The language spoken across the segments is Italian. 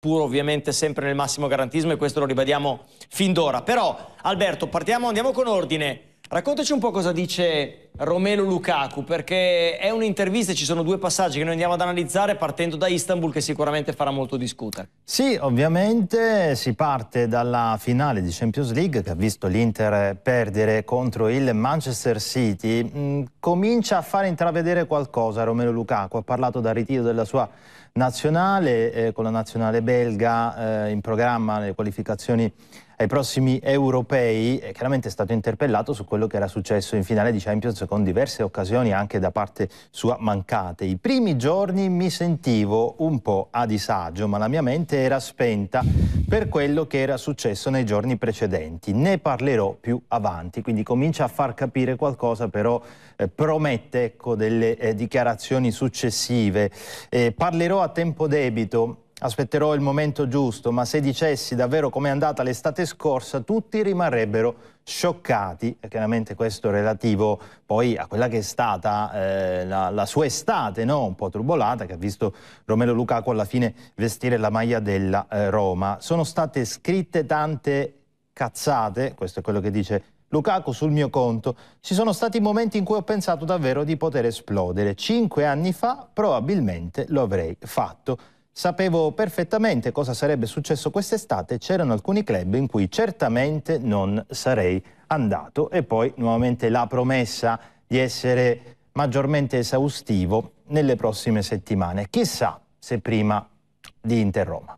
pur ovviamente sempre nel massimo garantismo e questo lo ribadiamo fin d'ora. Però Alberto, partiamo, andiamo con ordine. Raccontaci un po' cosa dice Romelu Lukaku, perché è un'intervista e ci sono due passaggi che noi andiamo ad analizzare partendo da Istanbul che sicuramente farà molto discutere. Sì, ovviamente si parte dalla finale di Champions League che ha visto l'Inter perdere contro il Manchester City. Mm, comincia a fare intravedere qualcosa Romelu Lukaku, ha parlato dal ritiro della sua nazionale, eh, con la nazionale belga eh, in programma le qualificazioni ai prossimi europei, è chiaramente stato interpellato su quello che era successo in finale di Champions con diverse occasioni anche da parte sua mancate. I primi giorni mi sentivo un po' a disagio, ma la mia mente era spenta per quello che era successo nei giorni precedenti. Ne parlerò più avanti, quindi comincia a far capire qualcosa, però eh, promette ecco, delle eh, dichiarazioni successive. Eh, parlerò a tempo debito Aspetterò il momento giusto, ma se dicessi davvero com'è andata l'estate scorsa, tutti rimarrebbero scioccati, e chiaramente questo relativo poi a quella che è stata eh, la, la, sua estate, no? un po' turbolata, che ha visto Romero Lucaco alla fine vestire la maglia della eh, Roma. Sono state scritte tante cazzate, questo è quello che dice Lukaku sul mio conto. Ci sono stati momenti in cui ho pensato davvero di poter esplodere. Cinque anni fa probabilmente lo avrei fatto. Sapevo perfettamente cosa sarebbe successo quest'estate, c'erano alcuni club in cui certamente non sarei andato e poi nuovamente la promessa di essere maggiormente esaustivo nelle prossime settimane. Chissà se prima di Interroma.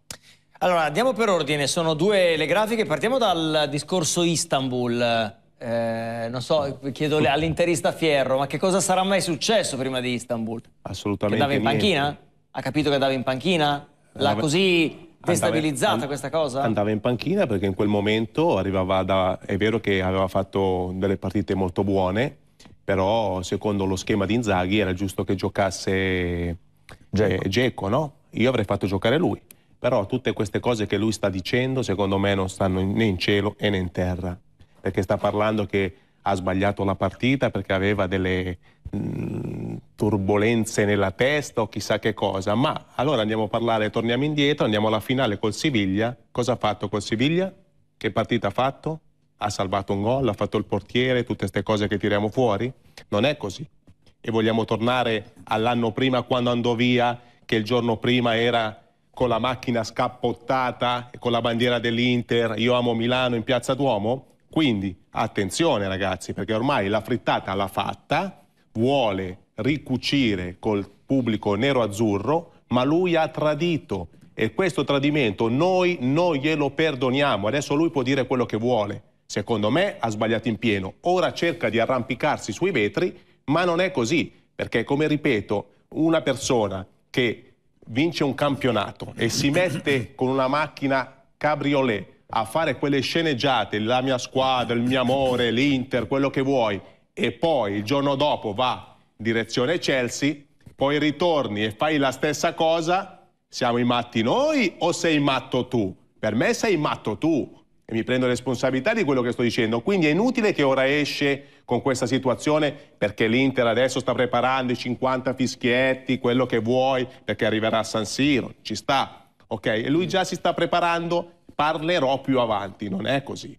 Allora, andiamo per ordine, sono due le grafiche, partiamo dal discorso Istanbul. Eh, non so, chiedo all'interista Fierro, ma che cosa sarà mai successo prima di Istanbul? Assolutamente. Che andava in panchina? Niente ha capito che andava in panchina? L'ha così destabilizzata andava, questa cosa? Andava in panchina perché in quel momento arrivava da... È vero che aveva fatto delle partite molto buone, però secondo lo schema di Inzaghi era giusto che giocasse Geco, no? Io avrei fatto giocare lui. Però tutte queste cose che lui sta dicendo, secondo me, non stanno né in cielo né in terra. Perché sta parlando che ha sbagliato la partita perché aveva delle mh, mm, turbulenze nella testa o chissà che cosa, ma allora andiamo a parlare, torniamo indietro, andiamo alla finale col Siviglia, cosa ha fatto col Siviglia? Che partita ha fatto? Ha salvato un gol, ha fatto il portiere, tutte queste cose che tiriamo fuori? Non è così. E vogliamo tornare all'anno prima quando andò via, che il giorno prima era con la macchina scappottata con la bandiera dell'Inter, io amo Milano in Piazza Duomo? Quindi attenzione ragazzi, perché ormai la frittata l'ha fatta, vuole ricucire col pubblico nero-azzurro, ma lui ha tradito e questo tradimento noi non glielo perdoniamo. Adesso lui può dire quello che vuole. Secondo me ha sbagliato in pieno. Ora cerca di arrampicarsi sui vetri, ma non è così, perché come ripeto, una persona che vince un campionato e si mette con una macchina cabriolet a fare quelle sceneggiate, la mia squadra, il mio amore, l'Inter, quello che vuoi, e poi il giorno dopo va in direzione Chelsea, poi ritorni e fai la stessa cosa, siamo i matti noi o sei matto tu? Per me sei matto tu e mi prendo responsabilità di quello che sto dicendo. Quindi è inutile che ora esce con questa situazione perché l'Inter adesso sta preparando i 50 fischietti, quello che vuoi, perché arriverà a San Siro, ci sta. Ok, e lui già si sta preparando parlerò più avanti, non è così.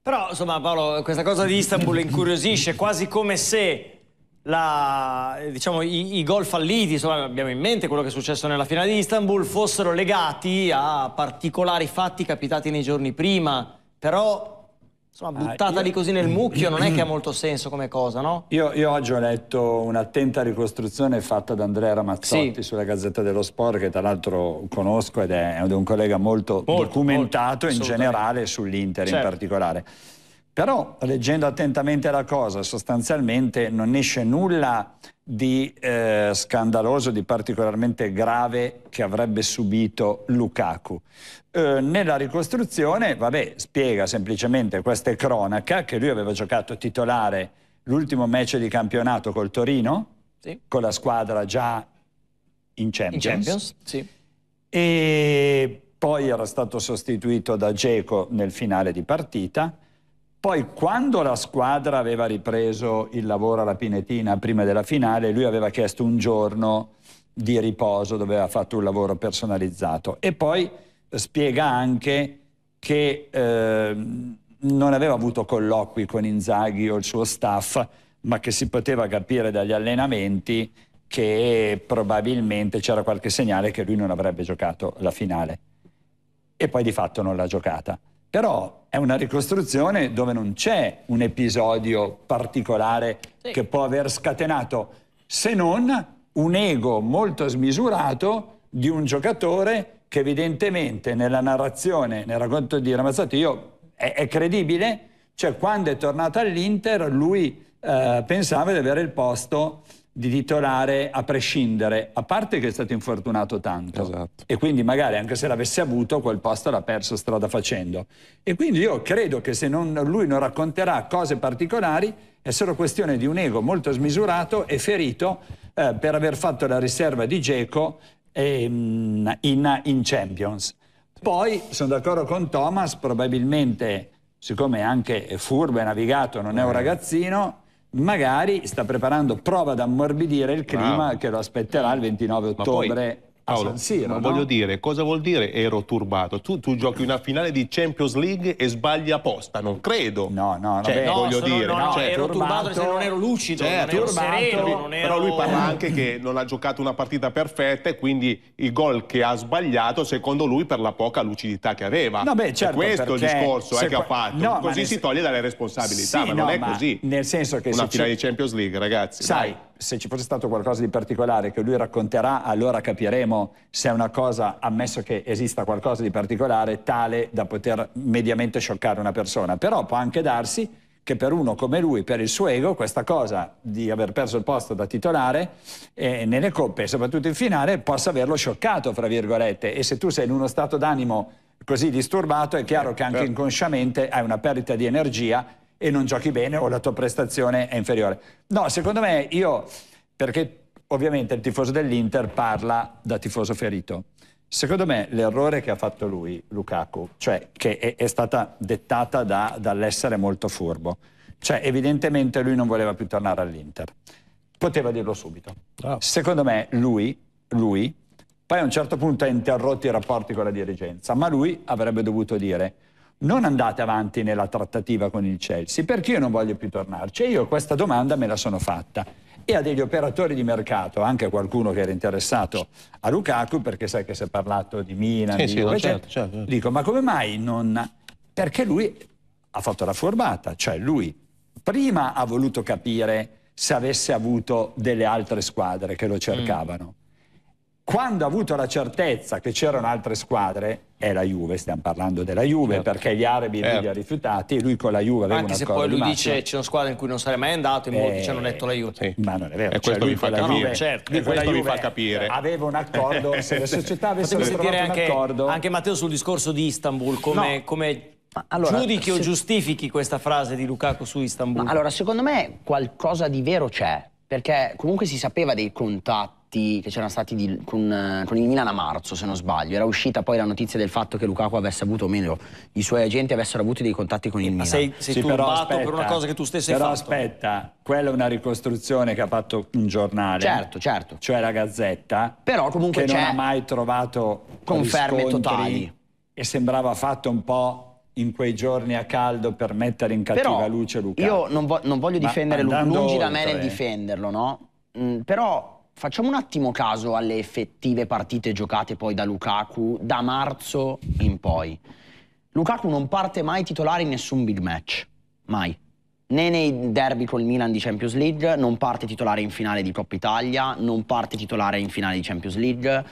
Però, insomma, Paolo, questa cosa di Istanbul incuriosisce, quasi come se la, diciamo, i, i, gol falliti, insomma, abbiamo in mente quello che è successo nella finale di Istanbul, fossero legati a particolari fatti capitati nei giorni prima. Però Insomma, ah, buttata lì così nel mucchio non è che ha molto senso come cosa, no? Io, io oggi ho letto un'attenta ricostruzione fatta da Andrea Ramazzotti sì. sulla Gazzetta dello Sport, che tra l'altro conosco ed è un collega molto, molto documentato molto, in generale sull'Inter certo. in particolare. Però leggendo attentamente la cosa, sostanzialmente non esce nulla di eh, scandaloso, di particolarmente grave che avrebbe subito Lukaku. Eh, nella ricostruzione, vabbè, spiega semplicemente questa cronaca, che lui aveva giocato titolare l'ultimo match di campionato col Torino, sì. con la squadra già in Champions, in Champions sì. e poi era stato sostituito da Geco nel finale di partita, poi quando la squadra aveva ripreso il lavoro alla Pinetina prima della finale, lui aveva chiesto un giorno di riposo dove aveva fatto un lavoro personalizzato e poi eh, spiega anche che eh, non aveva avuto colloqui con Inzaghi o il suo staff, ma che si poteva capire dagli allenamenti che probabilmente c'era qualche segnale che lui non avrebbe giocato la finale. E poi di fatto non l'ha giocata. Però è una ricostruzione dove non c'è un episodio particolare sì. che può aver scatenato, se non un ego molto smisurato di un giocatore che evidentemente nella narrazione, nel racconto di Ramazzotti, io, è, è credibile, cioè quando è tornato all'Inter lui eh, pensava di avere il posto di titolare a prescindere, a parte che è stato infortunato tanto esatto. e quindi magari anche se l'avesse avuto quel posto l'ha perso strada facendo e quindi io credo che se non, lui non racconterà cose particolari è solo questione di un ego molto smisurato e ferito eh, per aver fatto la riserva di Geco eh, in, in Champions. Poi sono d'accordo con Thomas, probabilmente siccome anche è furbo e navigato, non è un eh. ragazzino, magari sta preparando prova ad ammorbidire il clima wow. che lo aspetterà il 29 ottobre Ah, Paolo, Siro, no? voglio dire, cosa vuol dire ero turbato? Tu, tu, giochi una finale di Champions League e sbagli apposta, non credo. No, no, no. Cioè, no voglio dire, no, cioè, ero turbato, turbato non ero lucido, certo, non ero sereno. Non ero... Però lui parla anche che non ha giocato una partita perfetta e quindi il gol che ha sbagliato, secondo lui, per la poca lucidità che aveva. No, beh, certo, è questo il discorso eh, che ha fatto. così si toglie dalle responsabilità, sì, ma non è così. Nel senso che... Una finale ci... di Champions League, ragazzi. Sai... Dai se ci fosse stato qualcosa di particolare che lui racconterà, allora capiremo se è una cosa, ammesso che esista qualcosa di particolare, tale da poter mediamente scioccare una persona. Però può anche darsi che per uno come lui, per il suo ego, questa cosa di aver perso il posto da titolare eh, nelle coppe, soprattutto in finale, possa averlo scioccato, fra virgolette. E se tu sei in uno stato d'animo così disturbato, è chiaro che anche certo. inconsciamente hai una perdita di energia e non giochi bene o la tua prestazione è inferiore. No, secondo me io, perché ovviamente il tifoso dell'Inter parla da tifoso ferito. Secondo me l'errore che ha fatto lui, Lukaku, cioè che è, è stata dettata da, dall'essere molto furbo, cioè evidentemente lui non voleva più tornare all'Inter. Poteva dirlo subito. Oh. Secondo me lui, lui, poi a un certo punto ha interrotto i rapporti con la dirigenza, ma lui avrebbe dovuto dire non andate avanti nella trattativa con il Chelsea, perché io non voglio più tornarci? E io questa domanda me la sono fatta e a degli operatori di mercato, anche a qualcuno che era interessato a Lukaku, perché sai che si è parlato di Milan, sì, di sì, no, certo, certo, certo. dico ma come mai non... Perché lui ha fatto la formata cioè lui prima ha voluto capire se avesse avuto delle altre squadre che lo cercavano. Mm quando ha avuto la certezza che c'erano altre squadre, è la Juve, stiamo parlando della Juve, certo. perché gli arabi certo. li ha rifiutati e lui con la Juve aveva Anche se poi lui dice c'è una squadra in cui non sarei mai andato e eh, molti ci hanno letto la Juve. Sì. Ma non è vero. E cioè, mi fa capire. Juve, certo. Lui questo mi fa capire. Aveva un accordo, se le società avessero trovato anche, un accordo... Anche Matteo sul discorso di Istanbul, come... No. come allora, giudichi se... o giustifichi questa frase di Lukaku su Istanbul? Ma allora, secondo me qualcosa di vero c'è, perché comunque si sapeva dei contatti fatti che c'erano stati di, con, eh, con, il Milan a marzo, se non sbaglio. Era uscita poi la notizia del fatto che Lukaku avesse avuto, o meglio, i suoi agenti avessero avuto dei contatti con il Milan. sei, sei sì, turbato aspetta, per una cosa che tu stessi hai fatto. Però aspetta, quella è una ricostruzione che ha fatto un giornale. Certo, certo. Cioè la Gazzetta. Però comunque Che non ha mai trovato conferme totali. E sembrava fatto un po' in quei giorni a caldo per mettere in cattiva però luce Luca. Io non, vo non voglio difendere Luca, lungi oltre. da me nel difenderlo, no? Mm, però Facciamo un attimo caso alle effettive partite giocate poi da Lukaku da marzo in poi. Lukaku non parte mai titolare in nessun big match, mai. Né nei derby col Milan di Champions League, non parte titolare in finale di Coppa Italia, non parte titolare in finale di Champions League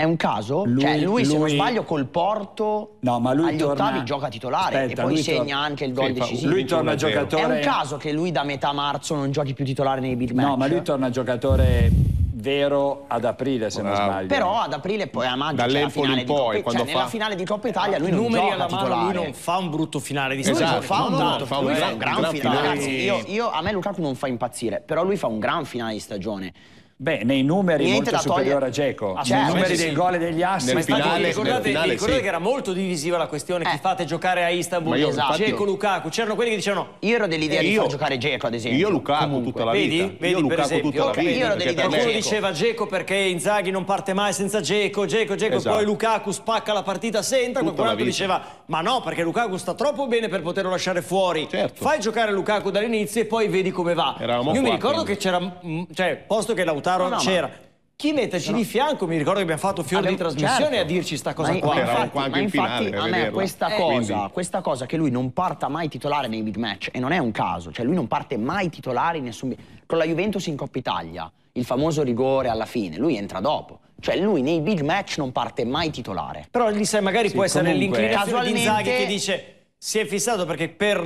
è un caso? Cioè, lui, cioè, lui, se non sbaglio, col Porto no, ma lui agli torna... ottavi gioca titolare Aspetta, e poi segna tor... anche il gol sì, decisivo. Lui torna giocatore... È un caso che lui da metà marzo non giochi più titolare nei big match? No, ma lui torna giocatore vero ad aprile se non sbaglio però ad aprile poi a maggio cioè, dall'Empoli in poi Coppa, cioè, quando cioè, fa... nella finale di Coppa Italia ah, lui non numeri alla mano lui non fa un brutto finale di esatto, lui fa un, brutto, fa un, lui fa un gran, gran finale, finale. Ragazzi, io, io, a me Lukaku non fa impazzire però lui fa un gran finale di stagione Beh, nei numeri Niente molto superiore a Geco. Cioè, Nei numeri sì. del gol e degli assist. Nel finale, ricordate, finale, ricordate sì. che era molto divisiva la questione eh. chi fate giocare a Istanbul, io, esatto. Geco, Lukaku. C'erano quelli che dicevano... Io ero dell'idea eh, di far giocare Geco, ad esempio. Io Lukaku Comunque. tutta la vita. Vedi? Vedi io Lukaku esempio, tutta okay. la vita. Io ero dell'idea Qualcuno me... diceva Geco perché Inzaghi non parte mai senza Geco, Geco, Geco, esatto. poi Lukaku spacca la partita senza. Qualcun altro diceva ma no, perché Lukaku sta troppo bene per poterlo lasciare fuori. Certo. Fai giocare Lukaku dall'inizio e poi vedi come va. Io mi ricordo che c'era... Mm, cioè, posto che Lautaro Lautaro no, no, c'era. Ma... Chi metterci no. di fianco, mi ricordo che abbiamo fatto fior di trasmissione certo. a dirci sta cosa ma qua. Ma infatti, ma infatti finale, a, me questa, eh, cosa, questa cosa che lui non parta mai titolare nei big match, e non è un caso, cioè lui non parte mai titolare in nessun... Con la Juventus in Coppa Italia, il famoso rigore alla fine, lui entra dopo. Cioè lui nei big match non parte mai titolare. Però lì sai, magari sì, può essere l'inclinazione di Zaghi che dice si è fissato perché per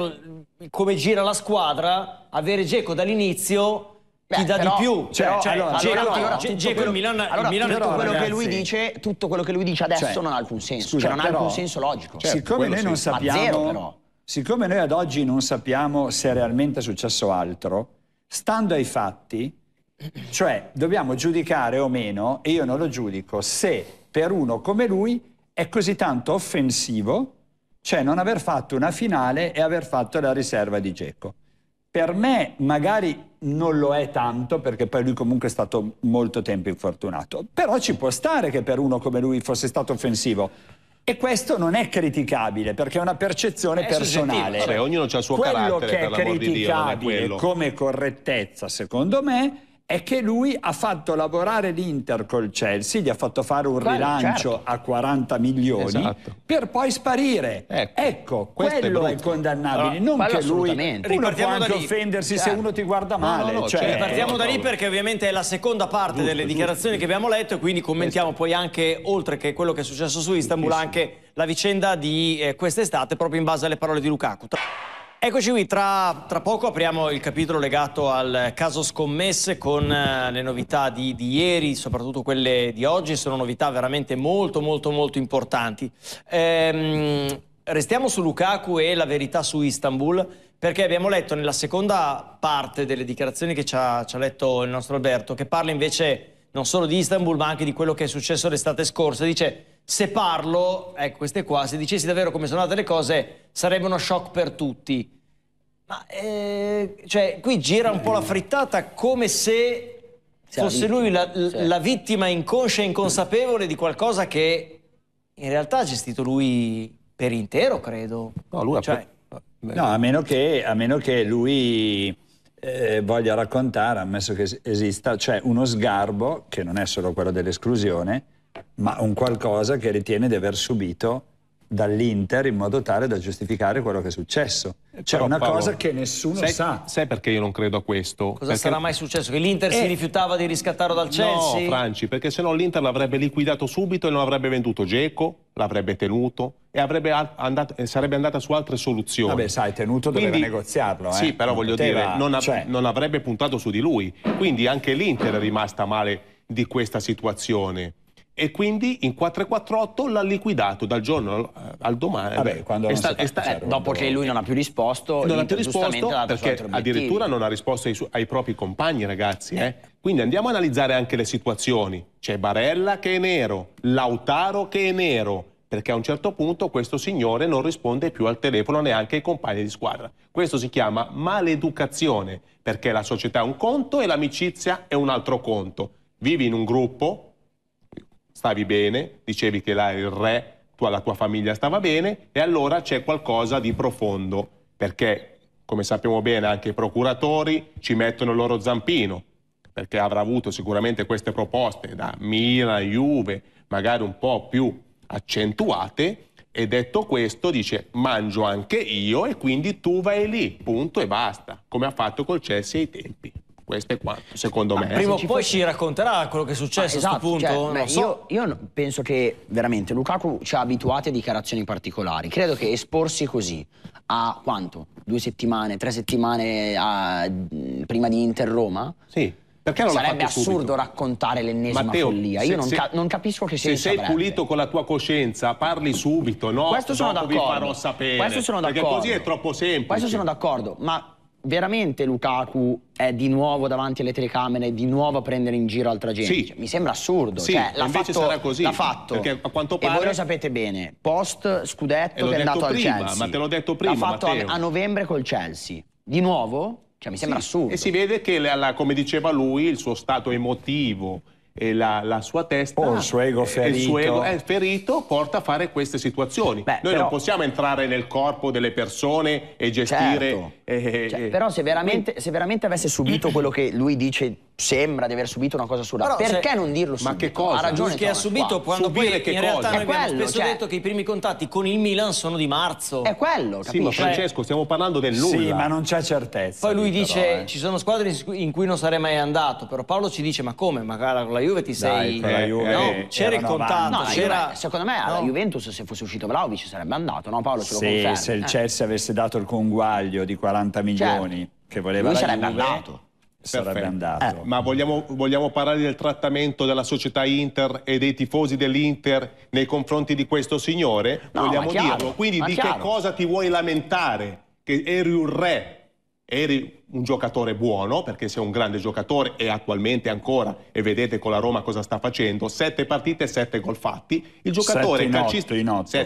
come gira la squadra, avere Geco dall'inizio Beh, chi dà però, di più? Cioè, cioè, allora, allora, allora, Gio, quello, Milan, allora, Milan tutto, quello ragazzi, che lui dice, tutto quello che lui dice adesso cioè, non ha alcun senso. Scusa, cioè, non però, ha alcun senso logico. Cioè, siccome certo, noi non sappiamo. Zero, però. Siccome noi ad oggi non sappiamo se è realmente successo altro, stando ai fatti, cioè dobbiamo giudicare o meno, e io non lo giudico, se per uno come lui è così tanto offensivo, cioè non aver fatto una finale e aver fatto la riserva di Geco. Per me magari non lo è tanto perché poi lui comunque è stato molto tempo infortunato, però ci può stare che per uno come lui fosse stato offensivo. E questo non è criticabile perché è una percezione è personale. Vabbè, ognuno ha il suo quello carattere. Quello che è criticabile di Dio, è come correttezza, secondo me, è che lui ha fatto lavorare l'Inter col Chelsea, gli ha fatto fare un Bene, rilancio certo. a 40 milioni esatto. per poi sparire. Ecco, ecco quello è, è condannabile, allora, non che lui ripartiamo può anche offendersi certo. se uno ti guarda male. No, no, no, cioè, cioè ripartiamo eh, da lì perché ovviamente è la seconda parte giusto, delle dichiarazioni giusto. che abbiamo letto e quindi commentiamo Questo. poi anche, oltre che quello che è successo su Istanbul, anche la vicenda di eh, quest'estate proprio in base alle parole di Lukaku. Tra... Eccoci qui, tra, tra, poco apriamo il capitolo legato al caso scommesse con eh, le novità di, di, ieri, soprattutto quelle di oggi, sono novità veramente molto molto molto importanti. Ehm, restiamo su Lukaku e la verità su Istanbul perché abbiamo letto nella seconda parte delle dichiarazioni che ci ha, ci ha letto il nostro Alberto che parla invece non solo di Istanbul ma anche di quello che è successo l'estate scorsa, dice se parlo, ecco queste qua, se dicessi davvero come sono andate le cose, sarebbe uno shock per tutti. Ma eh, cioè, qui gira un po' la frittata come se fosse lui la, la vittima inconscia e inconsapevole di qualcosa che in realtà ha gestito lui per intero, credo. No, lui cioè, eh, No, a meno che, a meno che lui eh, voglia raccontare, ammesso che esista, cioè uno sgarbo, che non è solo quello dell'esclusione, ma un qualcosa che ritiene di aver subito dall'Inter in modo tale da giustificare quello che è successo. C'è cioè una Paolo, cosa che nessuno sai, sa. Sai perché io non credo a questo? Cosa perché... sarà mai successo? Che l'Inter eh... si rifiutava di riscattarlo dal Chelsea? No, Franci, perché se no l'Inter l'avrebbe liquidato subito e non avrebbe venduto Geco, l'avrebbe tenuto e andato, sarebbe andata su altre soluzioni. Vabbè, sai, tenuto doveva Quindi, negoziarlo. Eh? Sì, però non voglio poteva, dire, non, cioè... non avrebbe puntato su di lui. Quindi anche l'Inter è rimasta male di questa situazione e quindi in 448 l'ha liquidato dal giorno al domani. Vabbè, quando sta, è sta, eh, dopo che lui non ha più risposto, non ha più risposto perché addirittura non ha risposto ai, su, ai propri compagni, ragazzi. Eh. Eh. Quindi andiamo a analizzare anche le situazioni. C'è Barella che è nero, Lautaro che è nero, perché a un certo punto questo signore non risponde più al telefono neanche ai compagni di squadra. Questo si chiama maleducazione, perché la società è un conto e l'amicizia è un altro conto. Vivi in un gruppo, stavi bene, dicevi che là il re, tu la tua famiglia stava bene e allora c'è qualcosa di profondo, perché come sappiamo bene anche i procuratori ci mettono il loro zampino, perché avrà avuto sicuramente queste proposte da Mira, Juve, magari un po' più accentuate e detto questo dice mangio anche io e quindi tu vai lì, punto e basta, come ha fatto col Chelsea ai tempi. Questo è quanto, secondo me. Prima o poi fosse... ci racconterà quello che è successo ah, esatto, a questo punto. Cioè, beh, so. io, io, penso che veramente Lukaku ci ha abituati a dichiarazioni particolari. Credo che esporsi così a quanto? Due settimane, tre settimane a, prima di Inter-Roma? Sì. Perché non Sarebbe assurdo subito? raccontare l'ennesima Matteo, follia. Io se, non, ca non, capisco che senso Se sei avrebbe. pulito con la tua coscienza, parli subito, no? Questo sono d'accordo. vi farò sapere. Questo sono d'accordo. Perché così è troppo semplice. Questo sono d'accordo, ma veramente Lukaku è di nuovo davanti alle telecamere, di nuovo a prendere in giro altra gente. Sì. Cioè, mi sembra assurdo. Sì, cioè, l'ha invece fatto, sarà così. L'ha fatto. Perché a quanto pare... E voi lo sapete bene, post scudetto che è andato prima, al Chelsea. Ma te l'ho detto prima, L'ha fatto a, a, novembre col Chelsea. Di nuovo? Cioè, mi sembra sì. assurdo. E si vede che, la, come diceva lui, il suo stato emotivo e la, la, sua testa oh, il suo ego ferito. il suo ego è ferito porta a fare queste situazioni Beh, noi però... non possiamo entrare nel corpo delle persone e gestire certo e, eh, cioè, eh. però se veramente, se veramente, avesse subito quello che lui dice sembra di aver subito una cosa sulla assurda, perché se, non dirlo subito? Ma che cosa? Ha ragione che ha subito qua. quando Subire poi in cosa? realtà è noi quello, abbiamo spesso cioè... detto che i primi contatti con il Milan sono di marzo. È quello, capisci? Sì, ma cioè, Francesco stiamo parlando del nulla. Sì, ma non c'è certezza. Poi lui però, dice eh. ci sono squadre in cui non sarei mai andato, però Paolo ci dice ma come? Magari con la Juve ti sei... Dai, con la eh, Juve, no, eh, c'era il contatto, no, c'era... Secondo me alla no. Juventus se fosse uscito Vlaovic sarebbe andato, no Paolo? Ce lo sì, confermi. se il Chelsea avesse dato il conguaglio di 40 40 milioni certo. che voleva Lui la sarebbe Juve, andato. Sarebbe Perfetto. andato. Eh. Ma vogliamo, vogliamo parlare del trattamento della società Inter e dei tifosi dell'Inter nei confronti di questo signore? No, vogliamo chiaro, dirlo. Quindi di chiaro. che cosa ti vuoi lamentare? Che eri un re, eri un giocatore buono perché sei un grande giocatore e attualmente ancora e vedete con la Roma cosa sta facendo sette partite e sette gol fatti il giocatore calcisticamente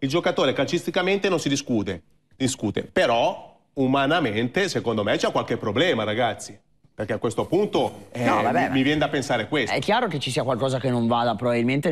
il giocatore calcisticamente non si discute discute però umanamente, secondo me, c'è qualche problema, ragazzi. Perché a questo punto eh, no, vabbè, mi, mi viene da pensare questo. È chiaro che ci sia qualcosa che non vada probabilmente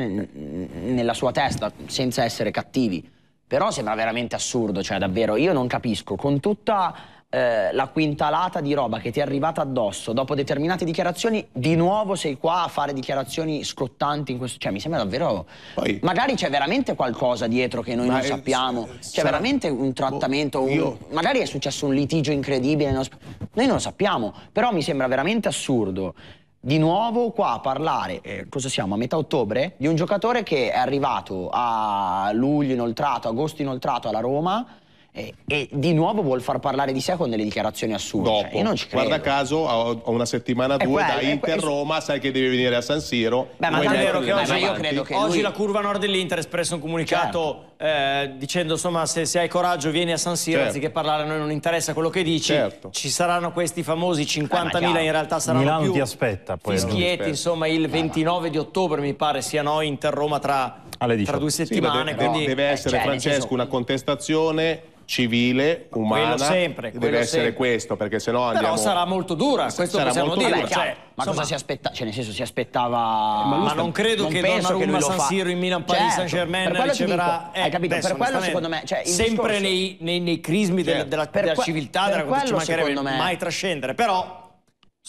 nella sua testa, senza essere cattivi. Però sembra veramente assurdo, cioè davvero, io non capisco, con tutta eh, la quintalata di roba che ti è arrivata addosso dopo determinate dichiarazioni, di nuovo sei qua a fare dichiarazioni scottanti in questo... Cioè, mi sembra davvero... Poi, magari c'è veramente qualcosa dietro che noi non sappiamo, c'è sarà... veramente un trattamento, boh, un... magari è successo un litigio incredibile, non... noi non lo sappiamo, però mi sembra veramente assurdo di nuovo qua a parlare, eh, cosa siamo, a metà ottobre, di un giocatore che è arrivato a luglio inoltrato, agosto inoltrato alla Roma e, e, di nuovo vuol far parlare di sé con delle dichiarazioni assurde. Cioè, Dopo, cioè, non ci credo. guarda caso, a, una settimana o due quello, da Inter-Roma, quel... sai che devi venire a San Siro. Beh, ma è vero che oggi, io credo che oggi lui... la curva nord dell'Inter ha espresso un comunicato certo. eh, dicendo insomma se, se, hai coraggio vieni a San Siro certo. anziché parlare a noi non interessa quello che dici. Certo. Ci saranno questi famosi 50.000 in realtà saranno Milano più ti aspetta, poi fischietti insomma il 29 di ottobre mi pare siano Inter-Roma tra, tra, due settimane. Sì, deve, quindi... deve, essere cioè, Francesco una contestazione civile, umana, sempre, deve essere sempre. questo, perché sennò andiamo... Però sarà molto dura, questo sarà possiamo dire. Dura, cioè, ma insomma... cosa si aspettava? Cioè, nel senso, si aspettava... ma, ma, non credo non che Donnarumma, che San Siro, in Milan, Paris, certo. Saint-Germain riceverà... Dico, hai eh, capito? Adesso, per quello, secondo me... Cioè, sempre discorso... nei, nei, nei, crismi certo. della, della, della civiltà, della cosa ci mancherebbe mai trascendere, però...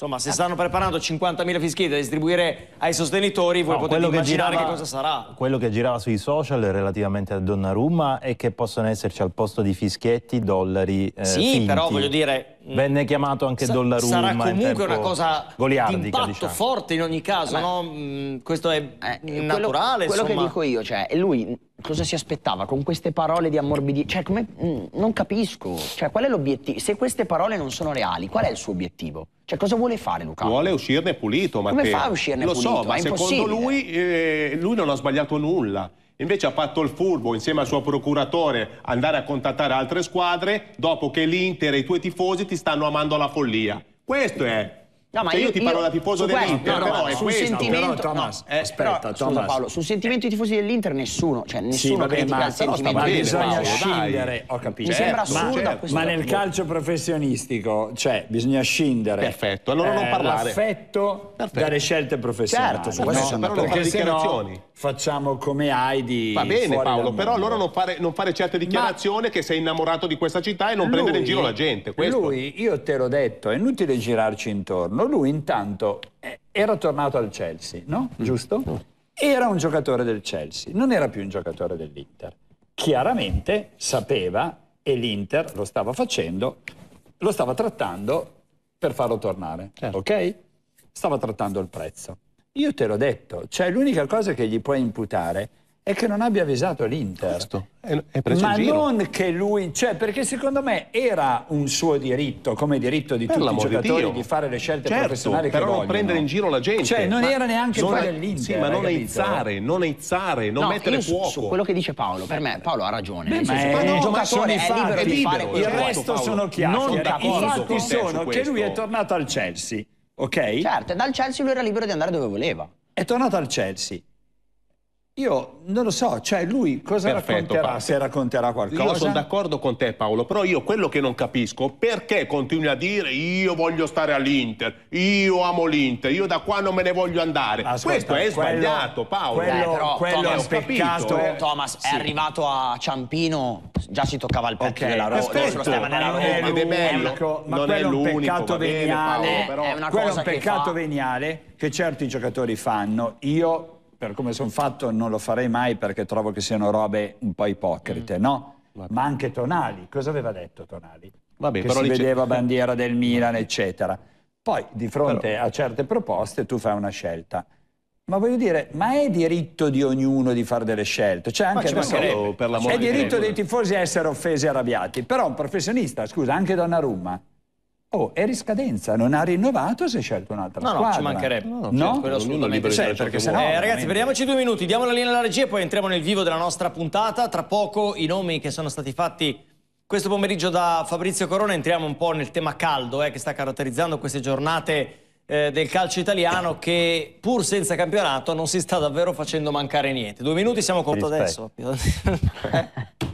Insomma, se stanno preparando 50.000 fischietti da distribuire ai sostenitori, voi no, potete immaginare che, girava, che cosa sarà. Quello che girava sui social relativamente a Donnarumma è che possono esserci al posto di fischietti dollari eh, Sì, finti. però voglio dire... Mm, Venne chiamato anche sa Donnarumma Sarà comunque una cosa di impatto diciamo. forte in ogni caso, Beh, no? Mm, questo è eh, naturale, Quello, quello che dico io, cioè, lui cosa si aspettava con queste parole di ammorbidire? Cioè, come... Mm, non capisco. Cioè, qual è l'obiettivo? Se queste parole non sono reali, qual è il suo obiettivo? Cioè, cosa vuole fare Luca? Vuole uscirne pulito, Matteo. Come fa a uscirne Lo pulito? Lo so, ma secondo lui, eh, lui non ha sbagliato nulla. Invece ha fatto il furbo insieme al suo procuratore andare a contattare altre squadre dopo che l'Inter e i tuoi tifosi ti stanno amando alla follia. Questo è No, ma cioè, io, io, ti parlo io, da tifoso dell'Inter, no, no, però è sul questo. Sentimento, però, Thomas, no, eh, aspetta, però, Thomas. Paolo, sul sentimento dei tifosi dell'Inter nessuno, cioè nessuno sì, vabbè, critica il sentimento ma bisogna scindere, ho capito. Mi sembra assurdo ma, certo. ma nel calcio professionistico, cioè, bisogna scindere. Perfetto, allora non eh, parlare. L'affetto Perfetto. dalle scelte professionali. Certo, su questo no, sono però non se no facciamo come Heidi. Va bene Paolo, però allora non fare, non fare certe dichiarazioni che sei innamorato di questa città e non prendere in giro la gente. Lui, io te l'ho detto, è inutile girarci intorno giorno lui intanto eh, era tornato al Chelsea, no? Mm. Giusto? Mm. Era un giocatore del Chelsea, non era più un giocatore dell'Inter. Chiaramente sapeva, e l'Inter lo stava facendo, lo stava trattando per farlo tornare, certo. ok? Stava trattando il prezzo. Io te l'ho detto, cioè l'unica cosa che gli puoi imputare è è che non abbia avvisato l'Inter. È, è Ma non che lui, cioè, perché secondo me era un suo diritto, come diritto di per tutti i giocatori, di, di, fare le scelte certo, professionali però non prendere in giro la gente. Cioè, non era neanche quello dell'Inter. Sì, ma non aizzare, non aizzare, non no, mettere fuoco. Su, quello che dice Paolo, per me Paolo ha ragione. Beh, ma è, no, giocatore, è libero è libero, di fare Il resto Paolo. sono chiacchiere. I fatti sono che lui è tornato al Chelsea, ok? Certo, dal Chelsea lui era libero di andare dove voleva. È tornato al Chelsea io non lo so, cioè lui cosa Perfetto, racconterà, se racconterà qualcosa. Io sono d'accordo con te Paolo, però io quello che non capisco, perché continui a dire io voglio stare all'Inter, io amo l'Inter, io da qua non me ne voglio andare. Ascolta, Questo è quello, sbagliato Paolo. Quello, eh, però, quello Thomas, peccato, capito, eh. Thomas è sì. arrivato a Ciampino, già si toccava il petto okay, della Roma, perfetto, lo È ed è bello, ma non è l'unico, peccato veniale, bene, Paolo, però. È una quello è un peccato fa... veniale che certi giocatori fanno. Io per come sono fatto non lo farei mai perché trovo che siano robe un po' ipocrite, mm. no? Vabbè. Ma anche Tonali, cosa aveva detto Tonali? Vabbè, che però si vedeva bandiera del Milan, eccetera. Poi, di fronte però... a certe proposte, tu fai una scelta. Ma voglio dire, ma è diritto di ognuno di fare delle scelte? Cioè anche ma ci adesso, per l'amore È diritto dei tifosi essere offesi e arrabbiati. Però un professionista, scusa, anche Donnarumma, Oh, è riscadenza, non ha rinnovato, si è scelto un'altra no, squadra. No, ci mancherebbe. No, no, certo, quello assolutamente perché certo se no, eh, ragazzi, prendiamoci due minuti, diamo la linea alla regia e poi entriamo nel vivo della nostra puntata. Tra poco i nomi che sono stati fatti questo pomeriggio da Fabrizio Corona, entriamo un po' nel tema caldo eh, che sta caratterizzando queste giornate eh, del calcio italiano che pur senza campionato non si sta davvero facendo mancare niente. Due minuti, siamo corto adesso. eh.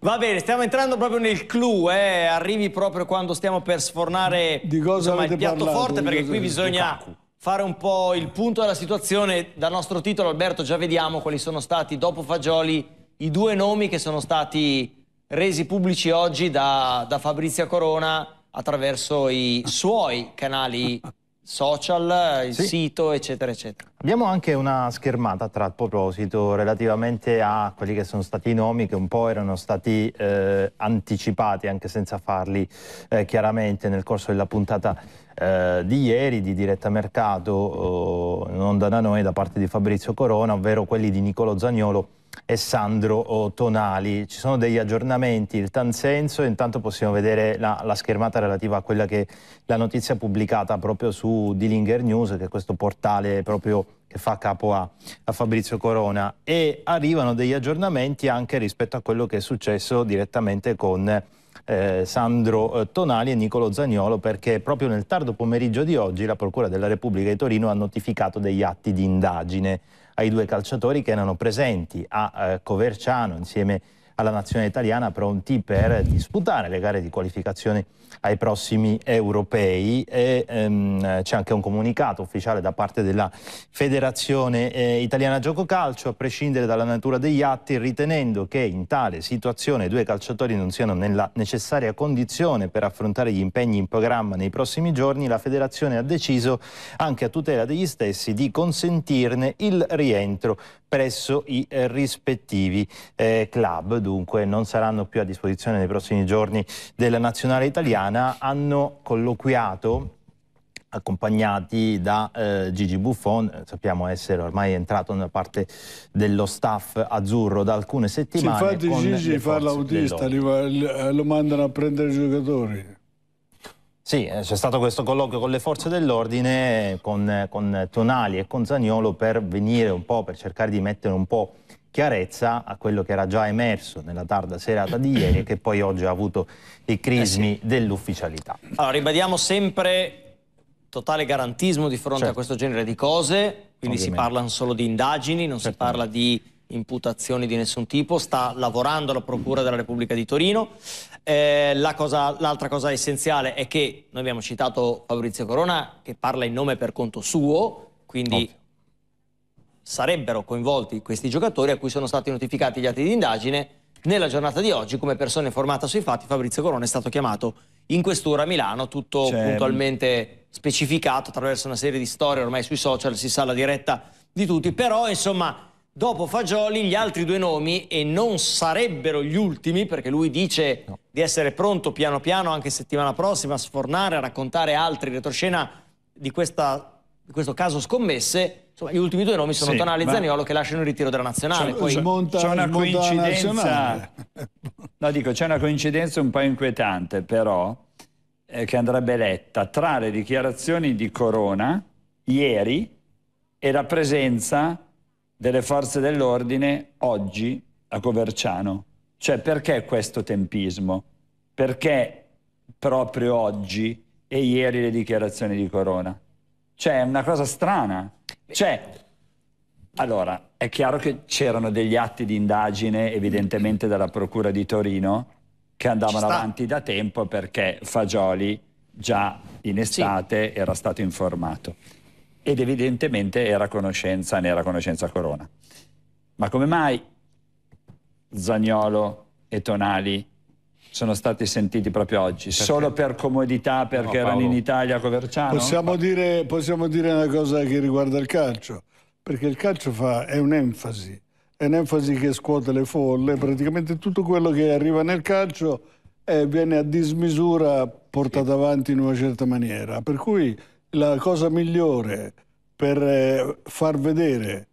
Va bene, stiamo entrando proprio nel clou, eh? arrivi proprio quando stiamo per sfornare insomma, il piatto parlato, forte perché qui bisogna fare un po' il punto della situazione. Dal nostro titolo, Alberto, già vediamo quali sono stati, dopo Fagioli, i due nomi che sono stati resi pubblici oggi da, da Fabrizio Corona attraverso i suoi canali social, il sì. sito, eccetera, eccetera. Abbiamo anche una schermata, tra il proposito, relativamente a quelli che sono stati i nomi che un po' erano stati eh, anticipati, anche senza farli eh, chiaramente, nel corso della puntata eh, di ieri di Diretta Mercato, oh, non da noi, da parte di Fabrizio Corona, ovvero quelli di Nicolo Zagnolo e Sandro Tonali. Ci sono degli aggiornamenti, il Tansenso, intanto possiamo vedere la, la, schermata relativa a quella che la notizia pubblicata proprio su Dillinger News, che è questo portale proprio che fa capo a, a Fabrizio Corona, e arrivano degli aggiornamenti anche rispetto a quello che è successo direttamente con eh, Sandro eh, Tonali e Nicolo Zagnolo perché proprio nel tardo pomeriggio di oggi la Procura della Repubblica di Torino ha notificato degli atti di indagine ai due calciatori che erano presenti a eh, Coverciano insieme alla nazionale italiana pronti per disputare le gare di qualificazione ai prossimi europei e ehm, c'è anche un comunicato ufficiale da parte della Federazione eh, Italiana Gioco Calcio a prescindere dalla natura degli atti ritenendo che in tale situazione i due calciatori non siano nella necessaria condizione per affrontare gli impegni in programma nei prossimi giorni la Federazione ha deciso anche a tutela degli stessi di consentirne il rientro presso i eh, rispettivi eh, club dunque non saranno più a disposizione nei prossimi giorni della nazionale italiana, hanno colloquiato accompagnati da eh, Gigi Buffon, eh, sappiamo essere ormai entrato nella parte dello staff azzurro da alcune settimane. Sì, infatti Gigi fa l'autista, eh, lo mandano a prendere i giocatori. Sì, eh, c'è stato questo colloquio con le forze dell'ordine, con, con Tonali e con Zagnolo per venire un po', per cercare di mettere un po' chiarezza a quello che era già emerso nella tarda serata di ieri e che poi oggi ha avuto i crismi eh sì. dell'ufficialità. Allora, ribadiamo sempre totale garantismo di fronte certo. a questo genere di cose, quindi Ovviamente. si parlano solo di indagini, non certo. si parla di imputazioni di nessun tipo, sta lavorando la Procura della Repubblica di Torino. Eh, L'altra la cosa, cosa essenziale è che noi abbiamo citato Fabrizio Corona che parla in nome per conto suo, quindi Ovvio sarebbero coinvolti questi giocatori a cui sono stati notificati gli atti di indagine. Nella giornata di oggi, come persona informata sui fatti, Fabrizio Corona è stato chiamato in quest'ora a Milano, tutto cioè... puntualmente specificato attraverso una serie di storie, ormai sui social si sa la diretta di tutti, però insomma, dopo Fagioli gli altri due nomi, e non sarebbero gli ultimi, perché lui dice no. di essere pronto piano piano anche settimana prossima a sfornare, a raccontare altri retroscena di, questa, di questo caso scommesse, insomma, gli ultimi due nomi sono sì, Tonali e ma... Zaniolo che lasciano il ritiro della nazionale. C'è, poi... Monta, una coincidenza. No, dico, c'è una coincidenza un po' inquietante, però, eh, che andrebbe letta tra le dichiarazioni di Corona ieri e la presenza delle forze dell'ordine oggi a Coverciano. Cioè, perché questo tempismo? Perché proprio oggi e ieri le dichiarazioni di Corona? Cioè, è una cosa strana. Cioè, allora, è chiaro che c'erano degli atti di indagine, evidentemente, dalla Procura di Torino, che andavano avanti da tempo perché Fagioli già in estate sì. era stato informato ed evidentemente era a conoscenza, ne era a conoscenza Corona. Ma come mai Zagnolo e Tonali sono stati sentiti proprio oggi, perché? solo per comodità perché no, erano in Italia a Coverciano? Possiamo dire, possiamo dire, una cosa che riguarda il calcio, perché il calcio fa, è un'enfasi, è un'enfasi che scuote le folle, praticamente tutto quello che arriva nel calcio eh, viene a dismisura portato avanti in una certa maniera, per cui la cosa migliore per eh, far vedere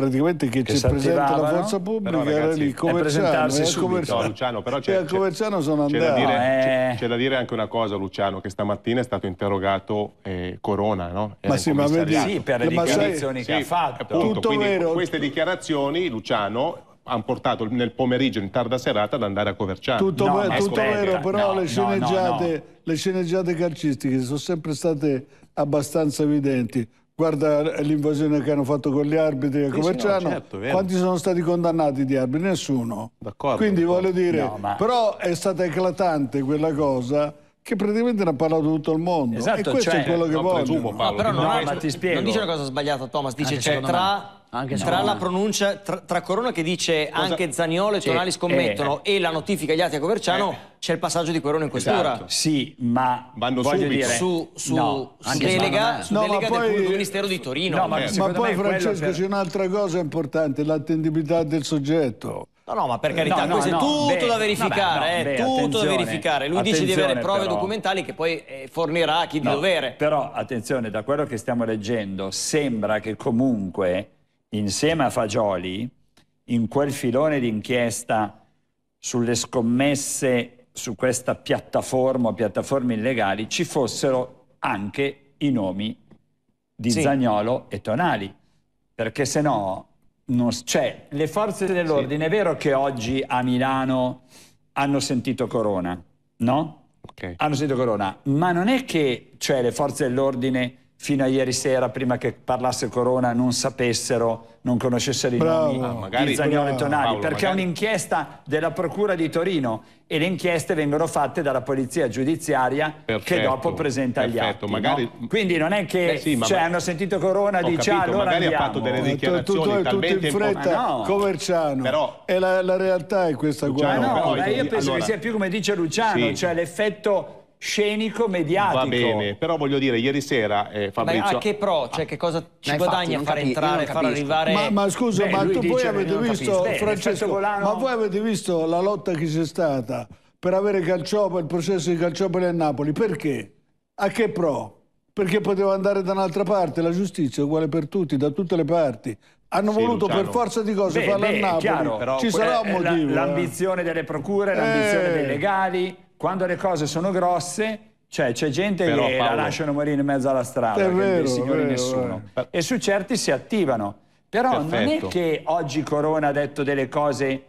praticamente che, che c'è presente la forza pubblica però, ragazzi, era lì Coverciano, e a Coverciano, no, Luciano, però c'è, Coverciano sono andato. C'è da, dire, ah, eh. da dire anche una cosa Luciano, che stamattina è stato interrogato eh, Corona, no? Era ma sì, ma vedi, sì, per le ma dichiarazioni sai, che sì, ha fatto. Appunto, Tutto quindi vero. queste dichiarazioni Luciano hanno portato nel pomeriggio, in tarda serata, ad andare a Coverciano. Tutto, no, tutto vero, però no, le, sceneggiate, no, le sceneggiate calcistiche sono sempre state abbastanza evidenti Guarda l'invasione che hanno fatto con gli arbitri a Coverciano. Sì, sì, no, certo, Quanti sono stati condannati di arbitri? Nessuno. D'accordo. Quindi voglio dire, no, ma... però è stata eclatante quella cosa che praticamente ne ha parlato tutto il mondo. Esatto, e questo cioè, è quello che voglio. Presumo, ah, no, però no, no, ma ti spiego. Non dice una cosa sbagliata Thomas, dice c'è cioè, tra anche tra la pronuncia, tra, tra, Corona che dice Cosa? anche Zaniolo e cioè, Tonali scommettono eh, eh. e la notifica agli atti a Coverciano, eh. c'è il passaggio di Corona in questura. Esatto. Sì, ma Vanno voglio subito. dire... Su, su, no, su delega, su no, delega poi, del Ministero di Torino. No, ma, eh, ma poi Francesco per... Cioè c'è un'altra cosa importante, l'attendibilità del soggetto. No, no, ma per eh, carità, no, no, questo è tutto beh, da verificare, vabbè, no, eh, beh, tutto da verificare. Lui dice di avere prove però, documentali che poi fornirà a chi di dovere. Però, attenzione, da quello che stiamo leggendo, sembra che comunque insieme a Fagioli in quel filone d'inchiesta sulle scommesse su questa piattaforma o piattaforme illegali ci fossero anche i nomi di sì. Zagnolo e Tonali, perché se no non c'è. Cioè, le forze dell'ordine, sì. è vero che oggi a Milano hanno sentito Corona, no? Okay. Hanno sentito Corona, ma non è che cioè, le forze dell'ordine fino a ieri sera, prima che parlasse Corona, non sapessero, non conoscessero i bravo, nomi ah, di Zagnolo e Tonali, Paolo, perché magari. è un'inchiesta della Procura di Torino e le inchieste vengono fatte dalla Polizia Giudiziaria perfetto, che dopo presenta perfetto, gli atti. Magari, no? Quindi non è che eh sì, cioè, ma... hanno sentito Corona, e dice capito, allora magari andiamo. ha fatto delle eh, dichiarazioni tutto, tutto, tutto in fretta, ah, no. Comerciano, però... e la, la, realtà è questa. Luciano, guarda. No, io penso allora... che sia più come dice Luciano, sì. cioè l'effetto scenico mediatico. Va bene, però voglio dire, ieri sera eh, Fabrizio... Ma a che pro? Ah. Cioè che cosa ci ma guadagna infatti, far capi, entrare, far arrivare... Ma, ma scusa, Beh, ma tu dice, poi avete visto, Beh, Francesco, Volano... ma voi avete visto la lotta che c'è stata per avere Calciopoli, il processo di Calciopoli a Napoli? Perché? A che pro? Perché poteva andare da un'altra parte, la giustizia è uguale per tutti, da tutte le parti. Hanno sì, voluto Luciano. per forza di cose farla a Napoli, chiaro, ci sarà un eh, motivo. Eh. L'ambizione eh. delle procure, l'ambizione eh. dei legali quando le cose sono grosse, cioè c'è gente Però, che Paolo, la lasciano morire in mezzo alla strada, vero, signori vero, nessuno. Vero. E su certi si attivano. Però Perfetto. non è che oggi Corona ha detto delle cose